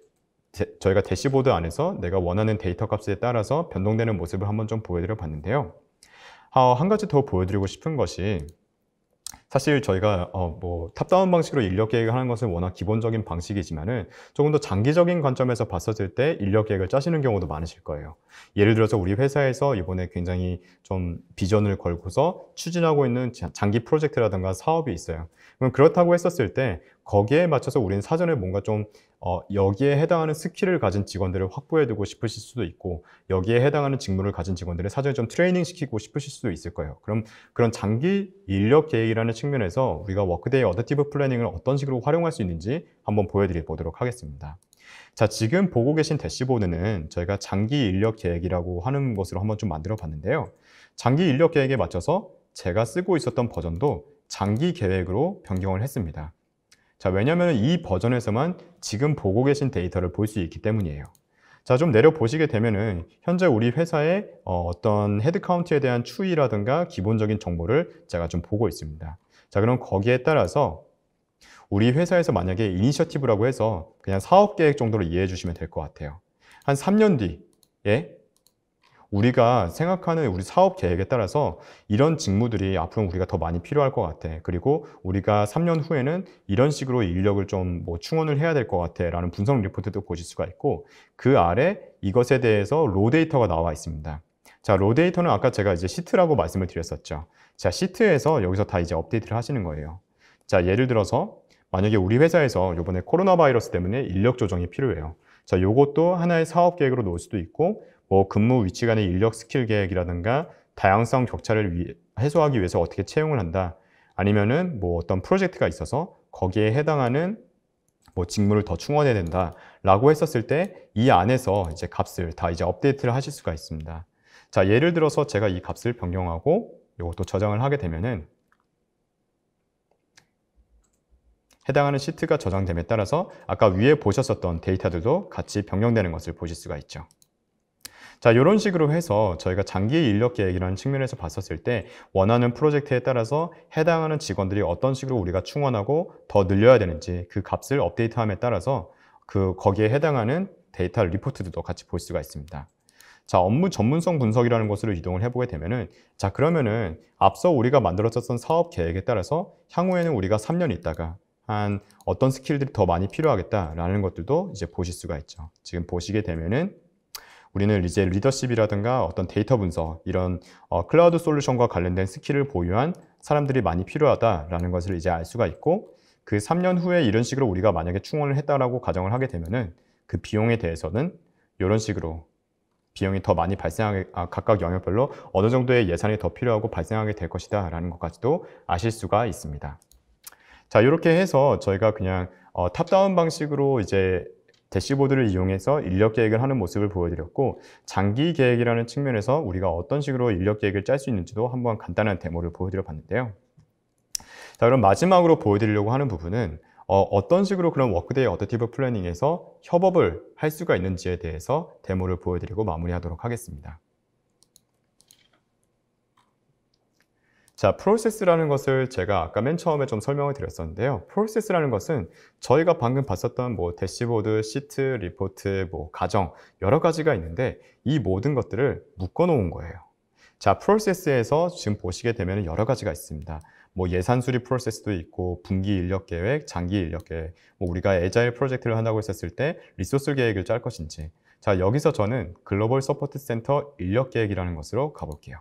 데, 저희가 대시보드 안에서 내가 원하는 데이터 값에 따라서 변동되는 모습을 한번 좀 보여드려 봤는데요. 어, 한 가지 더 보여드리고 싶은 것이 사실 저희가 어 뭐 탑다운 방식으로 인력 계획을 하는 것은 워낙 기본적인 방식이지만은 조금 더 장기적인 관점에서 봤었을 때 인력 계획을 짜시는 경우도 많으실 거예요. 예를 들어서 우리 회사에서 이번에 굉장히 좀 비전을 걸고서 추진하고 있는 장기 프로젝트라든가 사업이 있어요. 그럼 그렇다고 했었을 때 거기에 맞춰서 우리는 사전에 뭔가 좀 어, 여기에 해당하는 스킬을 가진 직원들을 확보해두고 싶으실 수도 있고 여기에 해당하는 직무를 가진 직원들을 사전에 좀 트레이닝시키고 싶으실 수도 있을 거예요. 그럼 그런 장기 인력 계획이라는 측면에서 우리가 워크데이 어댑티브 플래닝을 어떤 식으로 활용할 수 있는지 한번 보여드리 보도록 하겠습니다. 자, 지금 보고 계신 대시보드는 저희가 장기 인력 계획이라고 하는 것으로 한번 좀 만들어 봤는데요. 장기 인력 계획에 맞춰서 제가 쓰고 있었던 버전도 장기 계획으로 변경을 했습니다. 자, 왜냐면 하이 버전에서만 지금 보고 계신 데이터를 볼 수 있기 때문이에요. 자, 좀 내려보시게 되면은 현재 우리 회사의 어, 떤 헤드카운트에 대한 추이라든가 기본적인 정보를 제가 좀 보고 있습니다. 자, 그럼 거기에 따라서 우리 회사에서 만약에 이니셔티브라고 해서 그냥 사업 계획 정도로 이해해 주시면 될 것 같아요. 한 3년 뒤에 우리가 생각하는 우리 사업 계획에 따라서 이런 직무들이 앞으로 우리가 더 많이 필요할 것 같아. 그리고 우리가 3년 후에는 이런 식으로 인력을 좀 뭐 충원을 해야 될 것 같아. 라는 분석 리포트도 보실 수가 있고 그 아래 이것에 대해서 로 데이터가 나와 있습니다. 자, 로 데이터는 아까 제가 이제 시트라고 말씀을 드렸었죠. 자, 시트에서 여기서 다 이제 업데이트를 하시는 거예요. 자, 예를 들어서 만약에 우리 회사에서 이번에 코로나 바이러스 때문에 인력 조정이 필요해요. 자, 요것도 하나의 사업 계획으로 놓을 수도 있고 뭐 근무 위치 간의 인력 스킬 계획이라든가 다양성 격차를 위, 해소하기 위해서 어떻게 채용을 한다. 아니면은 뭐 어떤 프로젝트가 있어서 거기에 해당하는 뭐 직무를 더 충원해야 된다라고 했었을 때 이 안에서 이제 값을 다 이제 업데이트를 하실 수가 있습니다. 자, 예를 들어서 제가 이 값을 변경하고 이것도 저장을 하게 되면은 해당하는 시트가 저장됨에 따라서 아까 위에 보셨었던 데이터들도 같이 변경되는 것을 보실 수가 있죠. 자 이런 식으로 해서 저희가 장기 인력 계획이라는 측면에서 봤었을 때 원하는 프로젝트에 따라서 해당하는 직원들이 어떤 식으로 우리가 충원하고 더 늘려야 되는지 그 값을 업데이트함에 따라서 그 거기에 해당하는 데이터 리포트도 같이 볼 수가 있습니다. 자, 업무 전문성 분석이라는 것으로 이동을 해보게 되면은, 자, 그러면은 앞서 우리가 만들었었던 사업 계획에 따라서 향후에는 우리가 3년 있다가 한 어떤 스킬들이 더 많이 필요하겠다라는 것들도 이제 보실 수가 있죠. 지금 보시게 되면은 우리는 이제 리더십이라든가 어떤 데이터 분석 이런 어, 클라우드 솔루션과 관련된 스킬을 보유한 사람들이 많이 필요하다라는 것을 이제 알 수가 있고 그 3년 후에 이런 식으로 우리가 만약에 충원을 했다라고 가정을 하게 되면은 그 비용에 대해서는 이런 식으로 비용이 더 많이 발생하게 아, 각각 영역별로 어느 정도의 예산이 더 필요하고 발생하게 될 것이다 라는 것까지도 아실 수가 있습니다 자 이렇게 해서 저희가 그냥 어, 탑다운 방식으로 이제 대시보드를 이용해서 인력 계획을 하는 모습을 보여드렸고 장기 계획이라는 측면에서 우리가 어떤 식으로 인력 계획을 짤 수 있는지도 한번 간단한 데모를 보여드려 봤는데요. 자 그럼 마지막으로 보여드리려고 하는 부분은 어, 떤 식으로 그런 워크데이 어드티브 플래닝에서 협업을 할 수가 있는지에 대해서 데모를 보여드리고 마무리하도록 하겠습니다. 자, 프로세스라는 것을 제가 아까 맨 처음에 좀 설명을 드렸었는데요. 프로세스라는 것은 저희가 방금 봤었던 뭐 대시보드, 시트, 리포트, 뭐 가정 여러 가지가 있는데 이 모든 것들을 묶어 놓은 거예요. 자, 프로세스에서 지금 보시게 되면 여러 가지가 있습니다. 뭐 예산 수립 프로세스도 있고 분기 인력 계획, 장기 인력 계획, 뭐 우리가 에자일 프로젝트를 한다고 했었을 때 리소스 계획을 짤 것인지. 자, 여기서 저는 글로벌 서포트 센터 인력 계획이라는 것으로 가볼게요.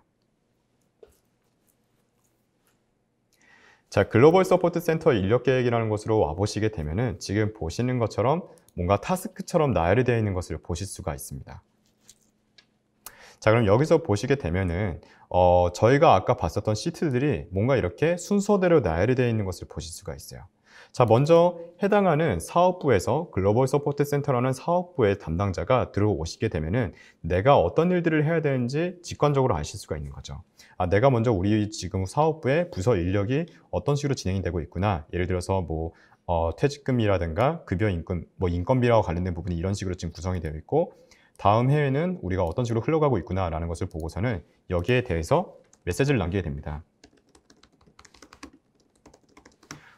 자, 글로벌 서포트 센터 인력 계획이라는 것으로 와보시게 되면은 지금 보시는 것처럼 뭔가 타스크처럼 나열이 되어 있는 것을 보실 수가 있습니다. 자, 그럼 여기서 보시게 되면은 어, 저희가 아까 봤었던 시트들이 뭔가 이렇게 순서대로 나열이 되어 있는 것을 보실 수가 있어요. 자, 먼저 해당하는 사업부에서 글로벌 서포트 센터라는 사업부의 담당자가 들어오시게 되면은 내가 어떤 일들을 해야 되는지 직관적으로 아실 수가 있는 거죠. 아, 내가 먼저 우리 지금 사업부의 부서 인력이 어떤 식으로 진행이 되고 있구나. 예를 들어서 뭐 어, 퇴직금이라든가 급여 인건 뭐 인건비와 관련된 부분이 이런 식으로 지금 구성이 되어 있고 다음 해에는 우리가 어떤 식으로 흘러가고 있구나라는 것을 보고서는 여기에 대해서 메시지를 남기게 됩니다.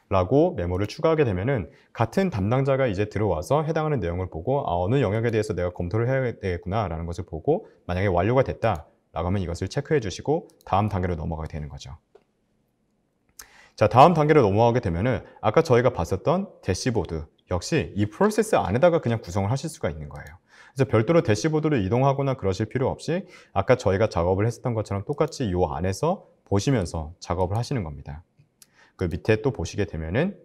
라고 메모를 추가하게 되면은 같은 담당자가 이제 들어와서 해당하는 내용을 보고 아, 어느 영역에 대해서 내가 검토를 해야 되겠구나라는 것을 보고 만약에 완료가 됐다 라고 하면 이것을 체크해 주시고 다음 단계로 넘어가게 되는 거죠. 자, 다음 단계로 넘어가게 되면은 아까 저희가 봤었던 대시보드 역시 이 프로세스 안에다가 그냥 구성을 하실 수가 있는 거예요. 그래서 별도로 대시보드를 이동하거나 그러실 필요 없이 아까 저희가 작업을 했었던 것처럼 똑같이 이 안에서 보시면서 작업을 하시는 겁니다. 그 밑에 또 보시게 되면은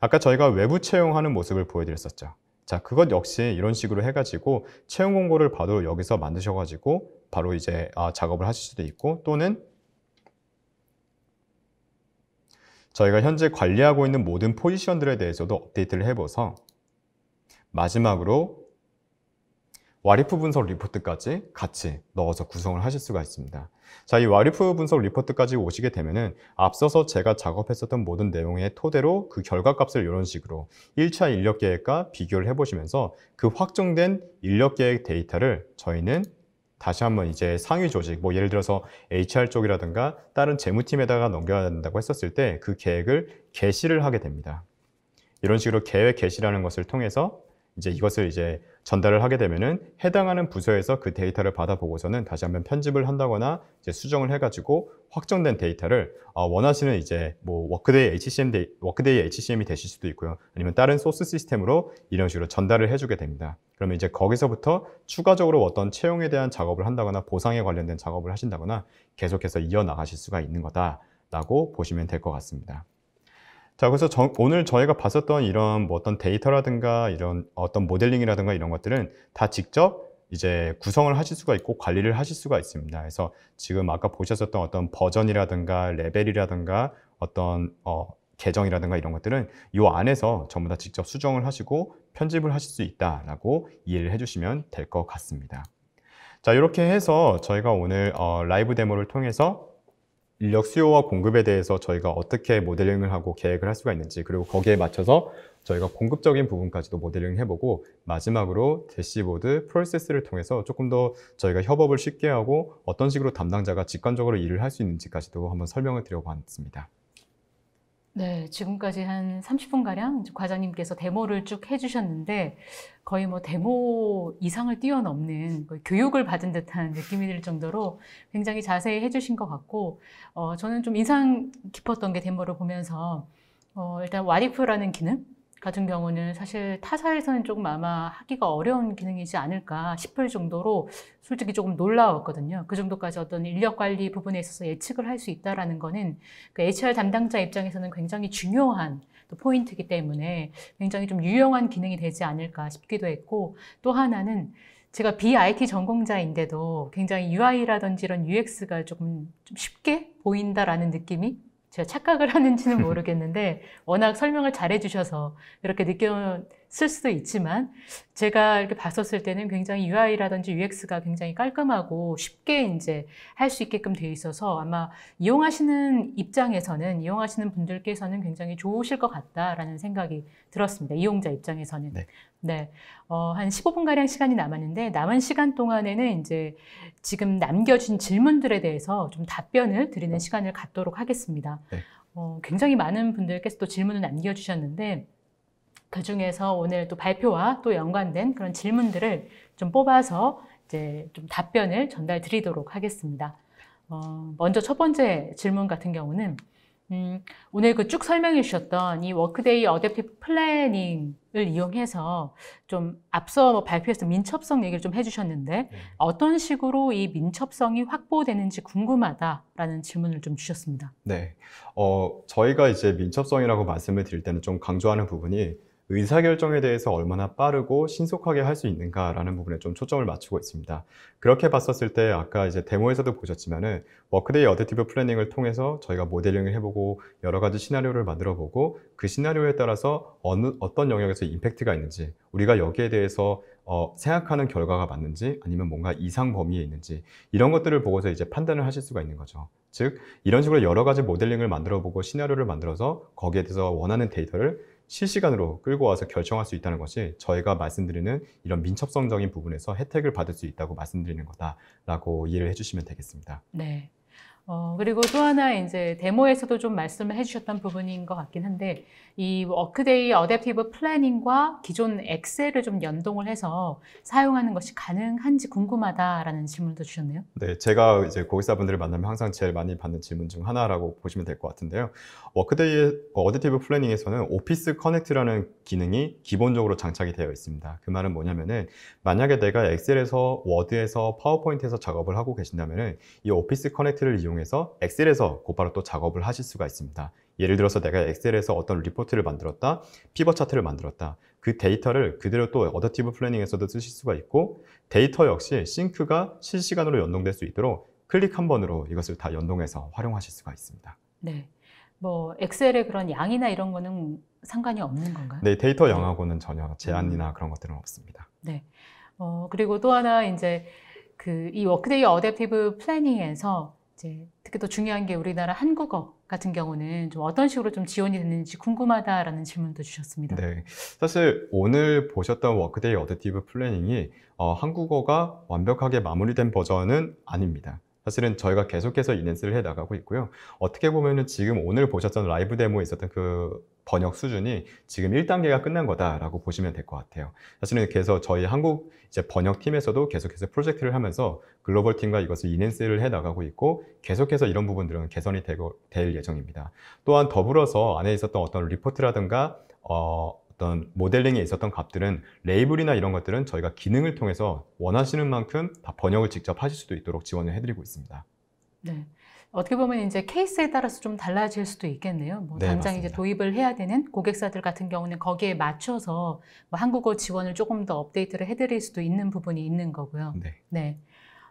아까 저희가 외부 채용하는 모습을 보여드렸었죠. 자, 그것 역시 이런 식으로 해가지고 채용 공고를 바로 여기서 만드셔가지고 바로 이제 아, 작업을 하실 수도 있고 또는 저희가 현재 관리하고 있는 모든 포지션들에 대해서도 업데이트를 해봐서 마지막으로 와리프 분석 리포트까지 같이 넣어서 구성을 하실 수가 있습니다. 자, 이 와리프 분석 리포트까지 오시게 되면은 앞서서 제가 작업했었던 모든 내용의 토대로 그 결과값을 이런 식으로 1차 인력 계획과 비교를 해보시면서 그 확정된 인력 계획 데이터를 저희는 다시 한번 이제 상위 조직, 뭐 예를 들어서 HR 쪽이라든가 다른 재무팀에다가 넘겨야 된다고 했었을 때 그 계획을 개시를 하게 됩니다. 이런 식으로 계획 개시라는 것을 통해서 이제 이것을 이제 전달을 하게 되면은 해당하는 부서에서 그 데이터를 받아보고서는 다시 한번 편집을 한다거나 이제 수정을 해가지고 확정된 데이터를 아, 원하시는 이제 뭐 워크데이 HCM 데이, 워크데이 HCM이 되실 수도 있고요. 아니면 다른 소스 시스템으로 이런 식으로 전달을 해주게 됩니다. 그러면 이제 거기서부터 추가적으로 어떤 채용에 대한 작업을 한다거나 보상에 관련된 작업을 하신다거나 계속해서 이어나가실 수가 있는 거다라고 보시면 될 것 같습니다. 자, 그래서 저, 오늘 저희가 봤었던 이런 뭐 어떤 데이터라든가 이런 어떤 모델링이라든가 이런 것들은 다 직접 이제 구성을 하실 수가 있고 관리를 하실 수가 있습니다. 그래서 지금 아까 보셨었던 어떤 버전이라든가 레벨이라든가 어떤 어, 계정이라든가 이런 것들은 이 안에서 전부 다 직접 수정을 하시고 편집을 하실 수 있다라고 이해를 해주시면 될 것 같습니다. 자, 이렇게 해서 저희가 오늘 어, 라이브 데모를 통해서 인력 수요와 공급에 대해서 저희가 어떻게 모델링을 하고 계획을 할 수가 있는지 그리고 거기에 맞춰서 저희가 공급적인 부분까지도 모델링 해보고 마지막으로 대시보드 프로세스를 통해서 조금 더 저희가 협업을 쉽게 하고 어떤 식으로 담당자가 직관적으로 일을 할 수 있는지까지도 한번 설명을 드려봤습니다. 네, 지금까지 한 30분가량 과장님께서 데모를 쭉 해주셨는데 거의 뭐 데모 이상을 뛰어넘는 교육을 받은 듯한 느낌이 들 정도로 굉장히 자세히 해주신 것 같고, 어, 저는 좀 인상 깊었던 게 데모를 보면서, 어, 일단 와리프라는 기능, 같은 경우는 사실 타사에서는 조금 아마 하기가 어려운 기능이지 않을까 싶을 정도로 솔직히 조금 놀라웠거든요. 그 정도까지 어떤 인력 관리 부분에 있어서 예측을 할 수 있다라는 거는 그 HR 담당자 입장에서는 굉장히 중요한 또 포인트이기 때문에 굉장히 좀 유용한 기능이 되지 않을까 싶기도 했고 또 하나는 제가 BIT 전공자인데도 굉장히 UI라든지 이런 UX가 조금 좀 쉽게 보인다라는 느낌이 제가 착각을 하는지는 모르겠는데 워낙 설명을 잘해주셔서 이렇게 느껴 쓸 수도 있지만 제가 이렇게 봤었을 때는 굉장히 UI라든지 UX가 굉장히 깔끔하고 쉽게 이제 할 수 있게끔 되어 있어서 아마 이용하시는 입장에서는 이용하시는 분들께서는 굉장히 좋으실 것 같다라는 생각이 들었습니다. 이용자 입장에서는. 네. 네. 어, 한 15분가량 시간이 남았는데 남은 시간 동안에는 이제 지금 남겨진 질문들에 대해서 좀 답변을 드리는 시간을 갖도록 하겠습니다. 네. 어, 굉장히 많은 분들께서 또 질문을 남겨주셨는데 그 중에서 오늘 또 발표와 또 연관된 그런 질문들을 좀 뽑아서 이제 좀 답변을 전달 드리도록 하겠습니다. 어, 먼저 첫 번째 질문 같은 경우는 음, 오늘 그 쭉 설명해 주셨던 이 워크데이 어댑티브 플래닝을 이용해서 좀 앞서 뭐 발표했던 민첩성 얘기를 좀 해주셨는데 네. 어떤 식으로 이 민첩성이 확보되는지 궁금하다라는 질문을 좀 주셨습니다. 네, 어, 저희가 이제 민첩성이라고 말씀을 드릴 때는 좀 강조하는 부분이 의사결정에 대해서 얼마나 빠르고 신속하게 할 수 있는가라는 부분에 좀 초점을 맞추고 있습니다. 그렇게 봤었을 때 아까 이제 데모에서도 보셨지만은 워크데이 어댑티브 플래닝을 통해서 저희가 모델링을 해보고 여러 가지 시나리오를 만들어 보고 그 시나리오에 따라서 어느, 어떤 영역에서 임팩트가 있는지 우리가 여기에 대해서 어, 생각하는 결과가 맞는지 아니면 뭔가 이상 범위에 있는지 이런 것들을 보고서 이제 판단을 하실 수가 있는 거죠. 즉 이런 식으로 여러 가지 모델링을 만들어 보고 시나리오를 만들어서 거기에 대해서 원하는 데이터를 실시간으로 끌고 와서 결정할 수 있다는 것이 저희가 말씀드리는 이런 민첩성적인 부분에서 혜택을 받을 수 있다고 말씀드리는 거다라고 이해를 해주시면 되겠습니다. 네. 어, 그리고 또 하나 이제 데모에서도 좀 말씀을 해주셨던 부분인 것 같긴 한데 이 워크데이 어댑티브 플래닝과 기존 엑셀을 좀 연동을 해서 사용하는 것이 가능한지 궁금하다라는 질문도 주셨네요. 네, 제가 이제 고객사분들을 만나면 항상 제일 많이 받는 질문 중 하나라고 보시면 될 것 같은데요. 워크데이 어댑티브 플래닝에서는 오피스 커넥트라는 기능이 기본적으로 장착이 되어 있습니다. 그 말은 뭐냐면은 만약에 내가 엑셀에서 워드에서 파워포인트에서 작업을 하고 계신다면은 이 오피스 커넥트를 이용 이용해서 엑셀에서 곧바로 또 작업을 하실 수가 있습니다. 예를 들어서 내가 엑셀에서 어떤 리포트를 만들었다, 피벗 차트를 만들었다. 그 데이터를 그대로 또어댑티브 플래닝에서도 쓰실 수가 있고 데이터 역시 싱크가 실시간으로 연동될 수 있도록 클릭 한 번으로 이것을 다 연동해서 활용하실 수가 있습니다. 네. 뭐 엑셀의 그런 양이나 이런 거는 상관이 없는 건가요? 네, 데이터 네. 양하고는 전혀 음. 제한이나 그런 것들은 없습니다. 네. 어, 그리고 또 하나 이제 그 이 워크데이 어댑티브 플래닝에서 이제 특히 또 중요한 게 우리나라 한국어 같은 경우는 좀 어떤 식으로 좀 지원이 됐는지 궁금하다라는 질문도 주셨습니다. 네. 사실 오늘 보셨던 워크데이 어드티브 플래닝이 어, 한국어가 완벽하게 마무리된 버전은 아닙니다. 사실은 저희가 계속해서 이넨스를 해 나가고 있고요. 어떻게 보면은 지금 오늘 보셨던 라이브 데모에 있었던 그 번역 수준이 지금 1단계가 끝난 거다라고 보시면 될 것 같아요. 사실은 그래서 저희 한국 이제 번역팀에서도 계속해서 프로젝트를 하면서 글로벌 팀과 이것을 이넨스를 해 나가고 있고 계속해서 이런 부분들은 개선이 되고, 될 예정입니다. 또한 더불어서 안에 있었던 어떤 리포트라든가 어, 어떤 모델링에 있었던 값들은 레이블이나 이런 것들은 저희가 기능을 통해서 원하시는 만큼 다 번역을 직접 하실 수도 있도록 지원을 해드리고 있습니다. 네. 어떻게 보면 이제 케이스에 따라서 좀 달라질 수도 있겠네요. 뭐 네, 당장 맞습니다. 이제 도입을 해야 되는 고객사들 같은 경우는 거기에 맞춰서 뭐 한국어 지원을 조금 더 업데이트를 해드릴 수도 있는 부분이 있는 거고요. 네. 네.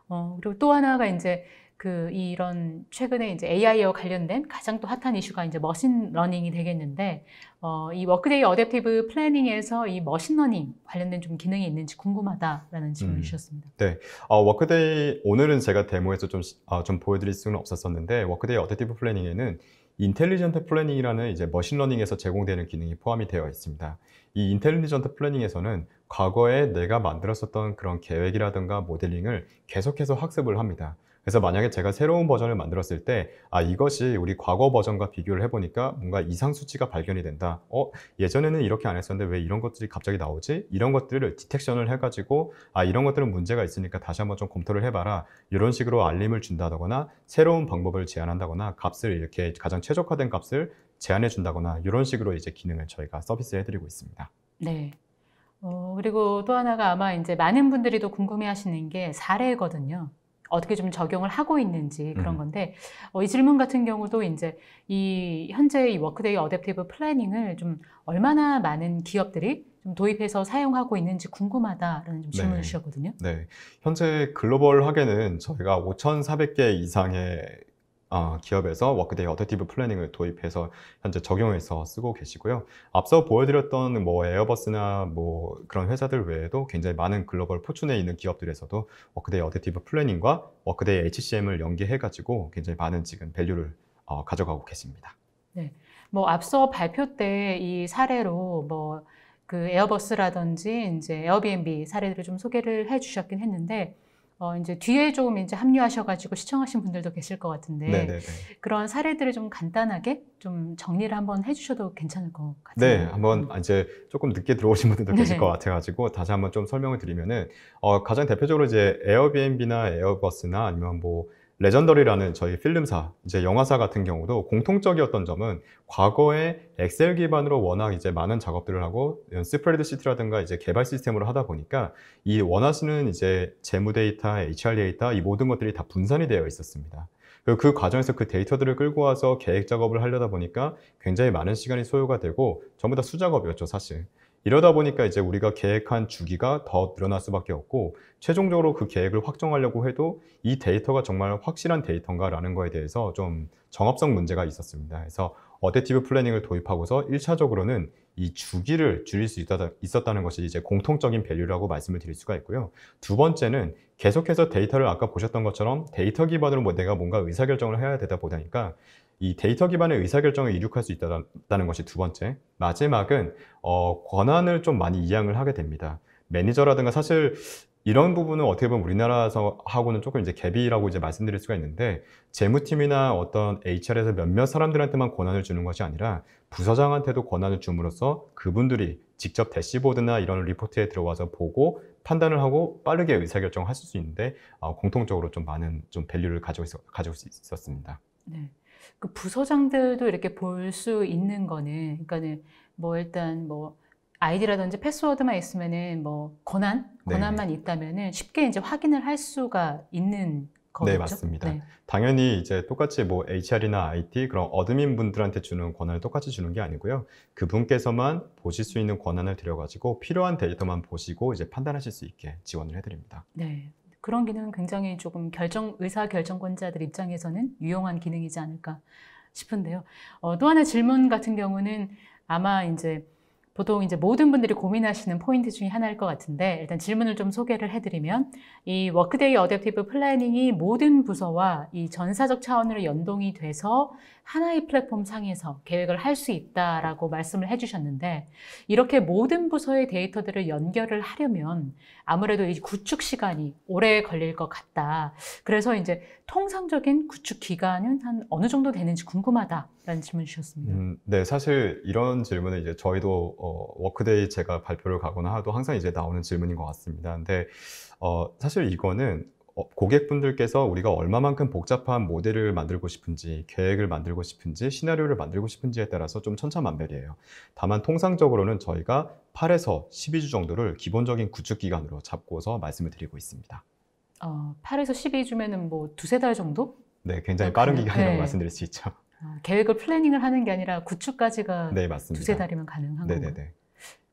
어, 그리고 또 하나가 이제 그 이런 최근에 이제 AI와 관련된 가장 또 핫한 이슈가 이제 머신 러닝이 되겠는데 어, 이 워크데이 어댑티브 플래닝에서 이 머신 러닝 관련된 좀 기능이 있는지 궁금하다라는 질문을 음. 주셨습니다. 네, 어, 워크데이 오늘은 제가 데모에서 좀 어, 좀 보여드릴 수는 없었었는데 워크데이 어댑티브 플래닝에는 인텔리전트 플래닝이라는 이제 머신러닝에서 제공되는 기능이 포함이 되어 있습니다. 이 인텔리전트 플래닝에서는 과거에 내가 만들었었던 그런 계획이라든가 모델링을 계속해서 학습을 합니다. 그래서 만약에 제가 새로운 버전을 만들었을 때 아 이것이 우리 과거 버전과 비교를 해보니까 뭔가 이상 수치가 발견이 된다 어 예전에는 이렇게 안 했었는데 왜 이런 것들이 갑자기 나오지 이런 것들을 디텍션을 해가지고 아 이런 것들은 문제가 있으니까 다시 한번 좀 검토를 해봐라 이런 식으로 알림을 준다거나 새로운 방법을 제안한다거나 값을 이렇게 가장 최적화된 값을 제안해 준다거나 이런 식으로 이제 기능을 저희가 서비스해 드리고 있습니다. 네. 어, 그리고 또 하나가 아마 이제 많은 분들이 또 궁금해 하시는 게 사례거든요. 어떻게 좀 적용을 하고 있는지 그런 음. 건데 어, 이 질문 같은 경우도 이제 이 현재 이 워크데이 어댑티브 플래닝을 좀 얼마나 많은 기업들이 좀 도입해서 사용하고 있는지 궁금하다라는 좀 질문을 네. 주셨거든요. 네. 현재 글로벌 학에는 저희가 5,400개 이상의 어, 기업에서 워크데이 어댑티브 플래닝을 도입해서 현재 적용해서 쓰고 계시고요. 앞서 보여드렸던 뭐 에어버스나 뭐 그런 회사들 외에도 굉장히 많은 글로벌 포춘에 있는 기업들에서도 워크데이 어댑티브 플래닝과 워크데이 HCM을 연계해가지고 굉장히 많은 지금 밸류를 어, 가져가고 계십니다. 네. 뭐 앞서 발표 때 이 사례로 뭐 그 에어버스라든지 이제 에어비앤비 사례들을 좀 소개를 해 주셨긴 했는데 어, 이제 뒤에 좀금 이제 합류하셔가지고 시청하신 분들도 계실 것 같은데 네네네. 그런 사례들을 좀 간단하게 좀 정리를 한번 해주셔도 괜찮을 것 같아요. 네, 한번 이제 조금 늦게 들어오신 분들도 네. 계실 것 같아가지고 다시 한번 좀 설명을 드리면은 어, 가장 대표적으로 이제 에어비앤비나 에어버스나 아니면 뭐 레전더리라는 저희 필름사, 이제 영화사 같은 경우도 공통적이었던 점은 과거에 엑셀 기반으로 워낙 이제 많은 작업들을 하고 스프레드시트라든가 이제 개발 시스템으로 하다 보니까 이 원하시는 이제 재무 데이터, HR 데이터 이 모든 것들이 다 분산이 되어 있었습니다. 그 과정에서 그 데이터들을 끌고 와서 계획 작업을 하려다 보니까 굉장히 많은 시간이 소요가 되고 전부 다 수작업이었죠, 사실. 이러다 보니까 이제 우리가 계획한 주기가 더 늘어날 수밖에 없고 최종적으로 그 계획을 확정하려고 해도 이 데이터가 정말 확실한 데이터인가라는 거에 대해서 좀 정합성 문제가 있었습니다. 그래서 어댑티브 플래닝을 도입하고서 1차적으로는이 주기를 줄일 수 있다, 있었다는 것이 이제 공통적인 밸류라고 말씀을 드릴 수가 있고요. 두 번째는 계속해서 데이터를 아까 보셨던 것처럼 데이터 기반으로 뭐 내가 뭔가 의사결정을 해야 되다 보니까 이 데이터 기반의 의사결정에 이륙할 수 있다는 것이 두 번째 마지막은 어, 권한을 좀 많이 이양을 하게 됩니다 매니저라든가 사실 이런 부분은 어떻게 보면 우리나라에서 하고는 조금 이제 갭이라고 이제 말씀드릴 수가 있는데 재무팀이나 어떤 HR에서 몇몇 사람들한테만 권한을 주는 것이 아니라 부서장한테도 권한을 줌으로써 그분들이 직접 대시보드나 이런 리포트에 들어와서 보고 판단을 하고 빠르게 의사결정을 하실 수 있는데 어, 공통적으로 좀 많은 좀 밸류를 가지고 있, 가지고 있었습니다. 네. 그 부서장들도 이렇게 볼 수 있는 거는 그러니까는 뭐 일단 뭐 아이디라든지 패스워드만 있으면은 뭐 권한 네. 권한만 네. 있다면은 쉽게 이제 확인을 할 수가 있는 네, 거겠죠? 네 맞습니다. 네. 당연히 이제 똑같이 뭐 HR이나 IT 그런 어드민 분들한테 주는 권한을 똑같이 주는 게 아니고요. 그분께서만 보실 수 있는 권한을 드려가지고 필요한 데이터만 보시고 이제 판단하실 수 있게 지원을 해드립니다. 네. 그런 기능은 굉장히 조금 결정 의사 결정권자들 입장에서는 유용한 기능이지 않을까 싶은데요. 어, 또 하나 질문 같은 경우는 아마 이제 보통 이제 모든 분들이 고민하시는 포인트 중에 하나일 것 같은데 일단 질문을 좀 소개를 해드리면 이 워크데이 어댑티브 플래닝이 모든 부서와 이 전사적 차원으로 연동이 돼서 하나의 플랫폼 상에서 계획을 할 수 있다라고 말씀을 해주셨는데 이렇게 모든 부서의 데이터들을 연결을 하려면 아무래도 이 구축 시간이 오래 걸릴 것 같다. 그래서 이제 통상적인 구축 기간은 한 어느 정도 되는지 궁금하다라는 질문 주셨습니다. 음, 네, 사실 이런 질문은 이제 저희도 어, 워크데이 제가 발표를 가거나 하도 항상 이제 나오는 질문인 것 같습니다. 근데 어, 사실 이거는 어, 고객분들께서 우리가 얼마만큼 복잡한 모델을 만들고 싶은지 계획을 만들고 싶은지 시나리오를 만들고 싶은지에 따라서 좀 천차만별이에요 다만 통상적으로는 저희가 8에서 12주 정도를 기본적인 구축 기간으로 잡고서 말씀을 드리고 있습니다 어, 8에서 12주면은 뭐 두세 달 정도? 네, 굉장히 빠른 기간이라고 네. 말씀드릴 수 있죠. 아, 계획을 플래닝을 하는 게 아니라 구축까지가 네, 맞습니다. 두세 달이면 가능한 거예요.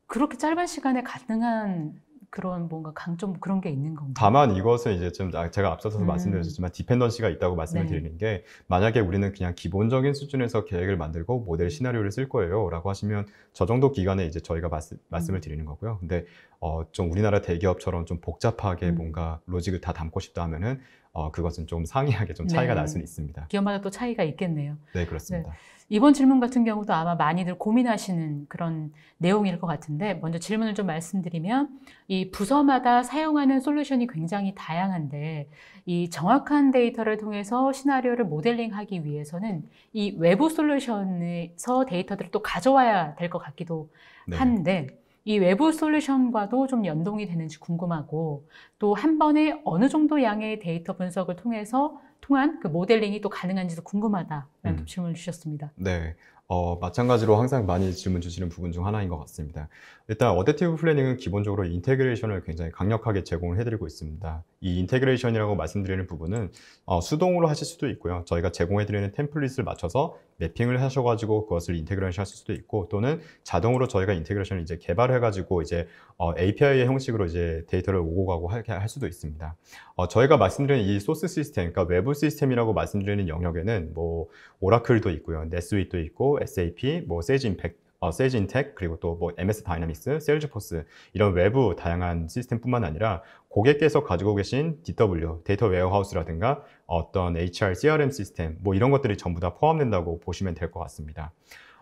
그렇게 짧은 시간에 가능한 그런 뭔가 강점 그런 게 있는 건가요? 다만 이것은 이제 좀 아, 제가 앞서서 음. 말씀드렸지만 디펜던시가 있다고 말씀을 네. 드리는 게 만약에 우리는 그냥 기본적인 수준에서 계획을 만들고 모델 시나리오를 쓸 거예요라고 하시면 저 정도 기간에 이제 저희가 말씀, 음. 말씀을 드리는 거고요. 근데 어, 좀 우리나라 대기업처럼 좀 복잡하게 음. 뭔가 로직을 다 담고 싶다 하면은 어, 그것은 좀 상이하게 좀 차이가 네. 날 수는 있습니다. 기업마다 또 차이가 있겠네요. 네, 그렇습니다. 네. 이번 질문 같은 경우도 아마 많이들 고민하시는 그런 내용일 것 같은데 먼저 질문을 좀 말씀드리면 이 부서마다 사용하는 솔루션이 굉장히 다양한데 이 정확한 데이터를 통해서 시나리오를 모델링하기 위해서는 이 외부 솔루션에서 데이터들을 또 가져와야 될 것 같기도 네. 한데 네. 이 외부 솔루션과도 좀 연동이 되는지 궁금하고 또 한 번에 어느 정도 양의 데이터 분석을 통해서 통한 그 모델링이 또 가능한지도 궁금하다라는 음. 질문을 주셨습니다. 네. 어, 마찬가지로 항상 많이 질문 주시는 부분 중 하나인 것 같습니다. 일단 어댑티브 플래닝은 기본적으로 인테그레이션을 굉장히 강력하게 제공을 해드리고 있습니다. 이 인테그레이션이라고 말씀드리는 부분은 어, 수동으로 하실 수도 있고요. 저희가 제공해드리는 템플릿을 맞춰서 매핑을 하셔가지고 그것을 인테그레이션 하실 수도 있고 또는 자동으로 저희가 인테그레이션을 이제 개발해가지고 이제 어, API의 형식으로 이제 데이터를 오고 가고 할, 할 수도 있습니다. 어, 저희가 말씀드리는 이 소스 시스템, 그러니까 외부 시스템이라고 말씀드리는 영역에는 뭐 오라클도 있고요. 넷스윗도 있고 SAP, 뭐 세이지 임팩트 어, 세진텍 그리고 또뭐 MS 다이나믹스, 세일즈포스 이런 외부 다양한 시스템뿐만 아니라 고객께서 가지고 계신 DW, 데이터 웨어하우스라든가 어떤 HR, CRM 시스템 뭐 이런 것들이 전부 다 포함된다고 보시면 될 것 같습니다.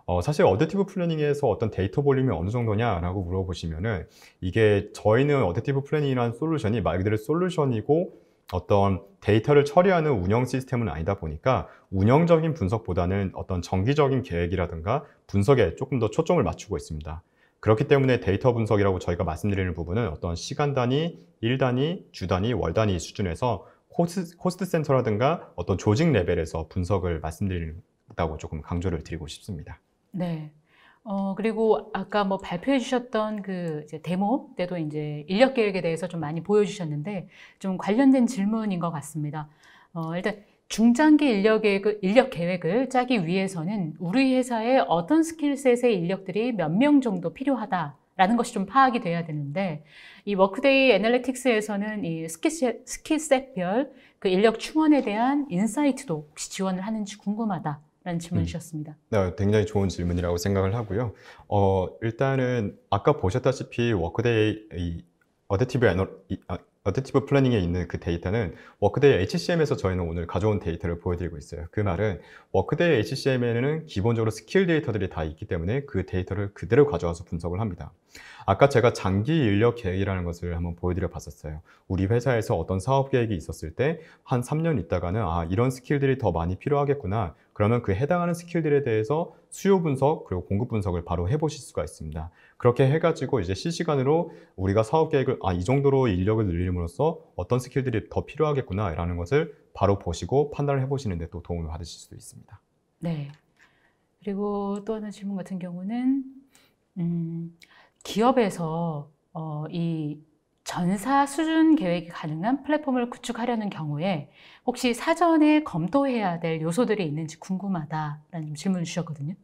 어, 사실 어댑티브 플래닝에서 어떤 데이터 볼륨이 어느 정도냐라고 물어보시면은 이게 저희는 어댑티브 플래닝이라는 솔루션이 말 그대로 솔루션이고 어떤 데이터를 처리하는 운영 시스템은 아니다 보니까 운영적인 분석보다는 어떤 정기적인 계획이라든가 분석에 조금 더 초점을 맞추고 있습니다. 그렇기 때문에 데이터 분석이라고 저희가 말씀드리는 부분은 어떤 시간 단위, 일 단위, 주 단위, 월 단위 수준에서 코스, 코스트 센터라든가 어떤 조직 레벨에서 분석을 말씀드린다고 조금 강조를 드리고 싶습니다. 네. 어, 그리고 아까 뭐 발표해 주셨던 그 이제 데모 때도 이제 인력 계획에 대해서 좀 많이 보여주셨는데 좀 관련된 질문인 것 같습니다. 어, 일단 중장기 인력 계획을, 인력 계획을 짜기 위해서는 우리 회사에 어떤 스킬셋의 인력들이 몇 명 정도 필요하다 라는 것이 좀 파악이 돼야 되는데 이 워크데이 애널리틱스에서는 이 스킬셋, 스킬셋별 그 인력 충원에 대한 인사이트도 혹시 지원을 하는지 궁금하다 라는 음. 질문 이셨습니다 네, 굉장히 좋은 질문이라고 생각을 하고요. 어, 일단은 아까 보셨다시피 워크데이 어댑티브 애너, 어댑티브 플래닝에 있는 그 데이터는 워크데이 HCM에서 저희는 오늘 가져온 데이터를 보여드리고 있어요. 그 말은 워크데이 HCM에는 기본적으로 스킬 데이터들이 다 있기 때문에 그 데이터를 그대로 가져와서 분석을 합니다. 아까 제가 장기 인력 계획이라는 것을 한번 보여드려 봤었어요. 우리 회사에서 어떤 사업 계획이 있었을 때 한 3년 있다가는 아 이런 스킬들이 더 많이 필요하겠구나 그러면 그 해당하는 스킬들에 대해서 수요 분석 그리고 공급 분석을 바로 해보실 수가 있습니다. 그렇게 해가지고 이제 실시간으로 우리가 사업 계획을 아이 정도로 인력을 늘림으로써 어떤 스킬들이 더 필요하겠구나라는 것을 바로 보시고 판단을 해보시는데 또 도움을 받으실 수도 있습니다. 네. 그리고 또 하나 질문 같은 경우는 음, 기업에서 어, 이 전사 수준 계획이 가능한 플랫폼을 구축하려는 경우에 혹시 사전에 검토해야 될 요소들이 있는지 궁금하다라는 질문을 주셨거든요.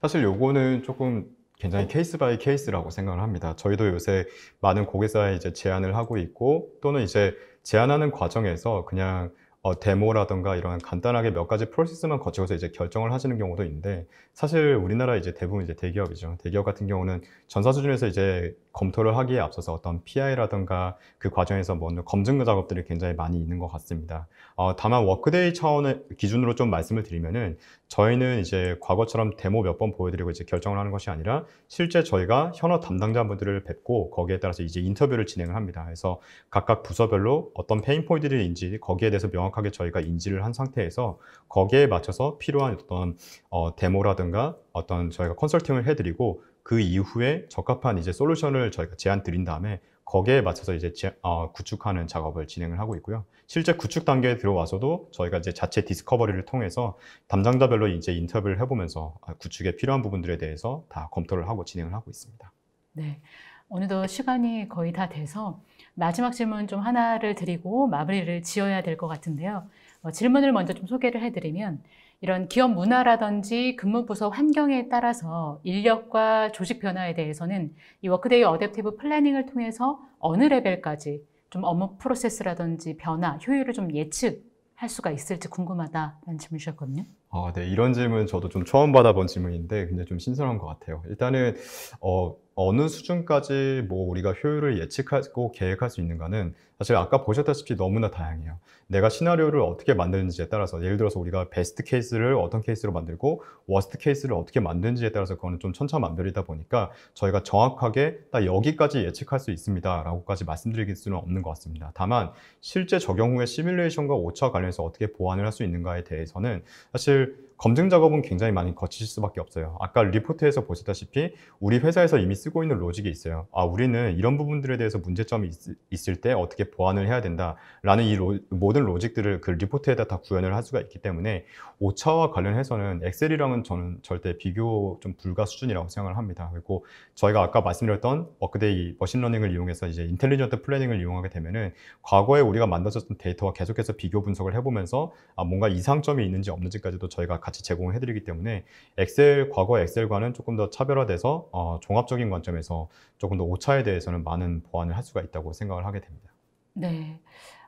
사실 요거는 조금 굉장히 케이스 바이 케이스라고 생각을 합니다. 저희도 요새 많은 고객사에 이제 제안을 하고 있고 또는 이제 제안하는 과정에서 그냥 어, 데모라던가 이런 간단하게 몇 가지 프로세스만 거치고서 이제 결정을 하시는 경우도 있는데 사실 우리나라 이제 대부분 이제 대기업이죠. 대기업 같은 경우는 전사 수준에서 이제 검토를 하기에 앞서서 어떤 PI라든가 그 과정에서 먼 뭐 검증 작업들이 굉장히 많이 있는 것 같습니다. 어, 다만 워크데이 차원의 기준으로 좀 말씀을 드리면은 저희는 이제 과거처럼 데모 몇 번 보여드리고 이제 결정을 하는 것이 아니라 실제 저희가 현업 담당자분들을 뵙고 거기에 따라서 이제 인터뷰를 진행을 합니다. 그래서 각각 부서별로 어떤 페인 포인트들인지 거기에 대해서 명확하게 저희가 인지를 한 상태에서 거기에 맞춰서 필요한 어떤 어, 데모라든가 어떤 저희가 컨설팅을 해드리고 그 이후에 적합한 이제 솔루션을 저희가 제안 드린 다음에 거기에 맞춰서 이제 제, 어, 구축하는 작업을 진행을 하고 있고요. 실제 구축 단계에 들어와서도 저희가 이제 자체 디스커버리를 통해서 담당자별로 이제 인터뷰를 해보면서 아, 구축에 필요한 부분들에 대해서 다 검토를 하고 진행을 하고 있습니다. 네. 오늘도 시간이 거의 다 돼서 마지막 질문 좀 하나를 드리고 마무리를 지어야 될 것 같은데요. 어, 질문을 먼저 좀 소개를 해드리면 이런 기업 문화라든지 근무 부서 환경에 따라서 인력과 조직 변화에 대해서는 이 워크데이 어댑티브 플래닝을 통해서 어느 레벨까지 좀 업무 프로세스라든지 변화, 효율을 좀 예측할 수가 있을지 궁금하다라는 질문 주셨거든요. 아, 네. 이런 질문 저도 좀 처음 받아본 질문인데 굉장히 좀 신선한 것 같아요. 일단은 어, 어느 수준까지 뭐 우리가 효율을 예측하고 계획할 수 있는가는 사실 아까 보셨다시피 너무나 다양해요. 내가 시나리오를 어떻게 만드는지에 따라서 예를 들어서 우리가 베스트 케이스를 어떤 케이스로 만들고 워스트 케이스를 어떻게 만드는지에 따라서 그거는 좀 천차만별이다 보니까 저희가 정확하게 딱 여기까지 예측할 수 있습니다 라고까지 말씀드릴 수는 없는 것 같습니다. 다만 실제 적용 후에 시뮬레이션과 오차 관련해서 어떻게 보완을 할 수 있는가에 대해서는 사실 to 검증 작업은 굉장히 많이 거치실 수밖에 없어요. 아까 리포트에서 보시다시피 우리 회사에서 이미 쓰고 있는 로직이 있어요. 아 우리는 이런 부분들에 대해서 문제점이 있, 을때 어떻게 보완을 해야 된다라는 이 로, 모든 로직들을 그 리포트에다 다 구현을 할 수가 있기 때문에 오차와 관련해서는 엑셀이랑은 저는 절대 비교 좀 불가 수준이라고 생각을 합니다. 그리고 저희가 아까 말씀드렸던 워크데이 머신러닝을 이용해서 이제 인텔리전트 플래닝을 이용하게 되면은 과거에 우리가 만들어졌던 데이터와 계속해서 비교 분석을 해보면서 아 뭔가 이상점이 있는지 없는지까지도 저희가 같 같이 제공해드리기 때문에 엑셀 과거 엑셀과는 조금 더 차별화돼서 어, 종합적인 관점에서 조금 더 오차에 대해서는 많은 보완을 할 수가 있다고 생각을 하게 됩니다. 네,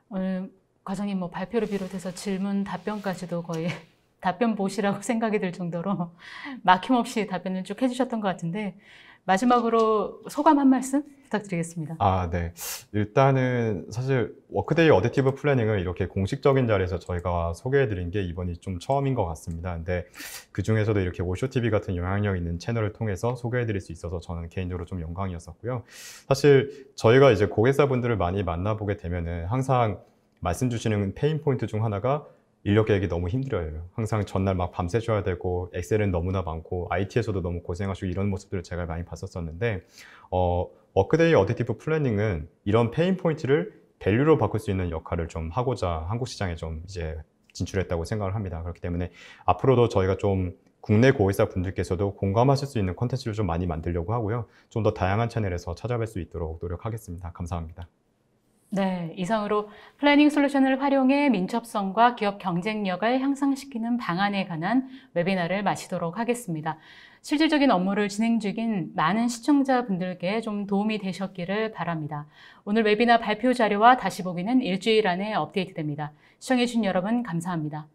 오늘 과장님 뭐 발표를 비롯해서 질문 답변까지도 거의 답변 보시라고 생각이 들 정도로 막힘없이 답변을 쭉 해주셨던 것 같은데 마지막으로 소감 한 말씀 부탁드리겠습니다. 아, 네. 일단은 사실 워크데이 어댑티브 플래닝을 이렇게 공식적인 자리에서 저희가 소개해드린 게 이번이 좀 처음인 것 같습니다. 근데 그 중에서도 이렇게 오쇼TV 같은 영향력 있는 채널을 통해서 소개해드릴 수 있어서 저는 개인적으로 좀 영광이었었고요. 사실 저희가 이제 고객사분들을 많이 만나보게 되면은 항상 말씀 주시는 페인 포인트 중 하나가 인력 계획이 너무 힘들어요. 항상 전날 막 밤새셔야 되고 엑셀은 너무나 많고 IT에서도 너무 고생하시고 이런 모습들을 제가 많이 봤었었는데 어, 워크데이 어디티브 플래닝은 이런 페인 포인트를 밸류로 바꿀 수 있는 역할을 좀 하고자 한국 시장에 좀 이제 진출했다고 생각을 합니다. 그렇기 때문에 앞으로도 저희가 좀 국내 고의사 분들께서도 공감하실 수 있는 콘텐츠를좀 많이 만들려고 하고요. 좀 더 다양한 채널에서 찾아뵐 수 있도록 노력하겠습니다. 감사합니다. 네, 이상으로 플래닝 솔루션을 활용해 민첩성과 기업 경쟁력을 향상시키는 방안에 관한 웨비나를 마치도록 하겠습니다. 실질적인 업무를 진행 중인 많은 시청자분들께 좀 도움이 되셨기를 바랍니다. 오늘 웨비나 발표 자료와 다시 보기는 일주일 안에 업데이트됩니다. 시청해주신 여러분 감사합니다.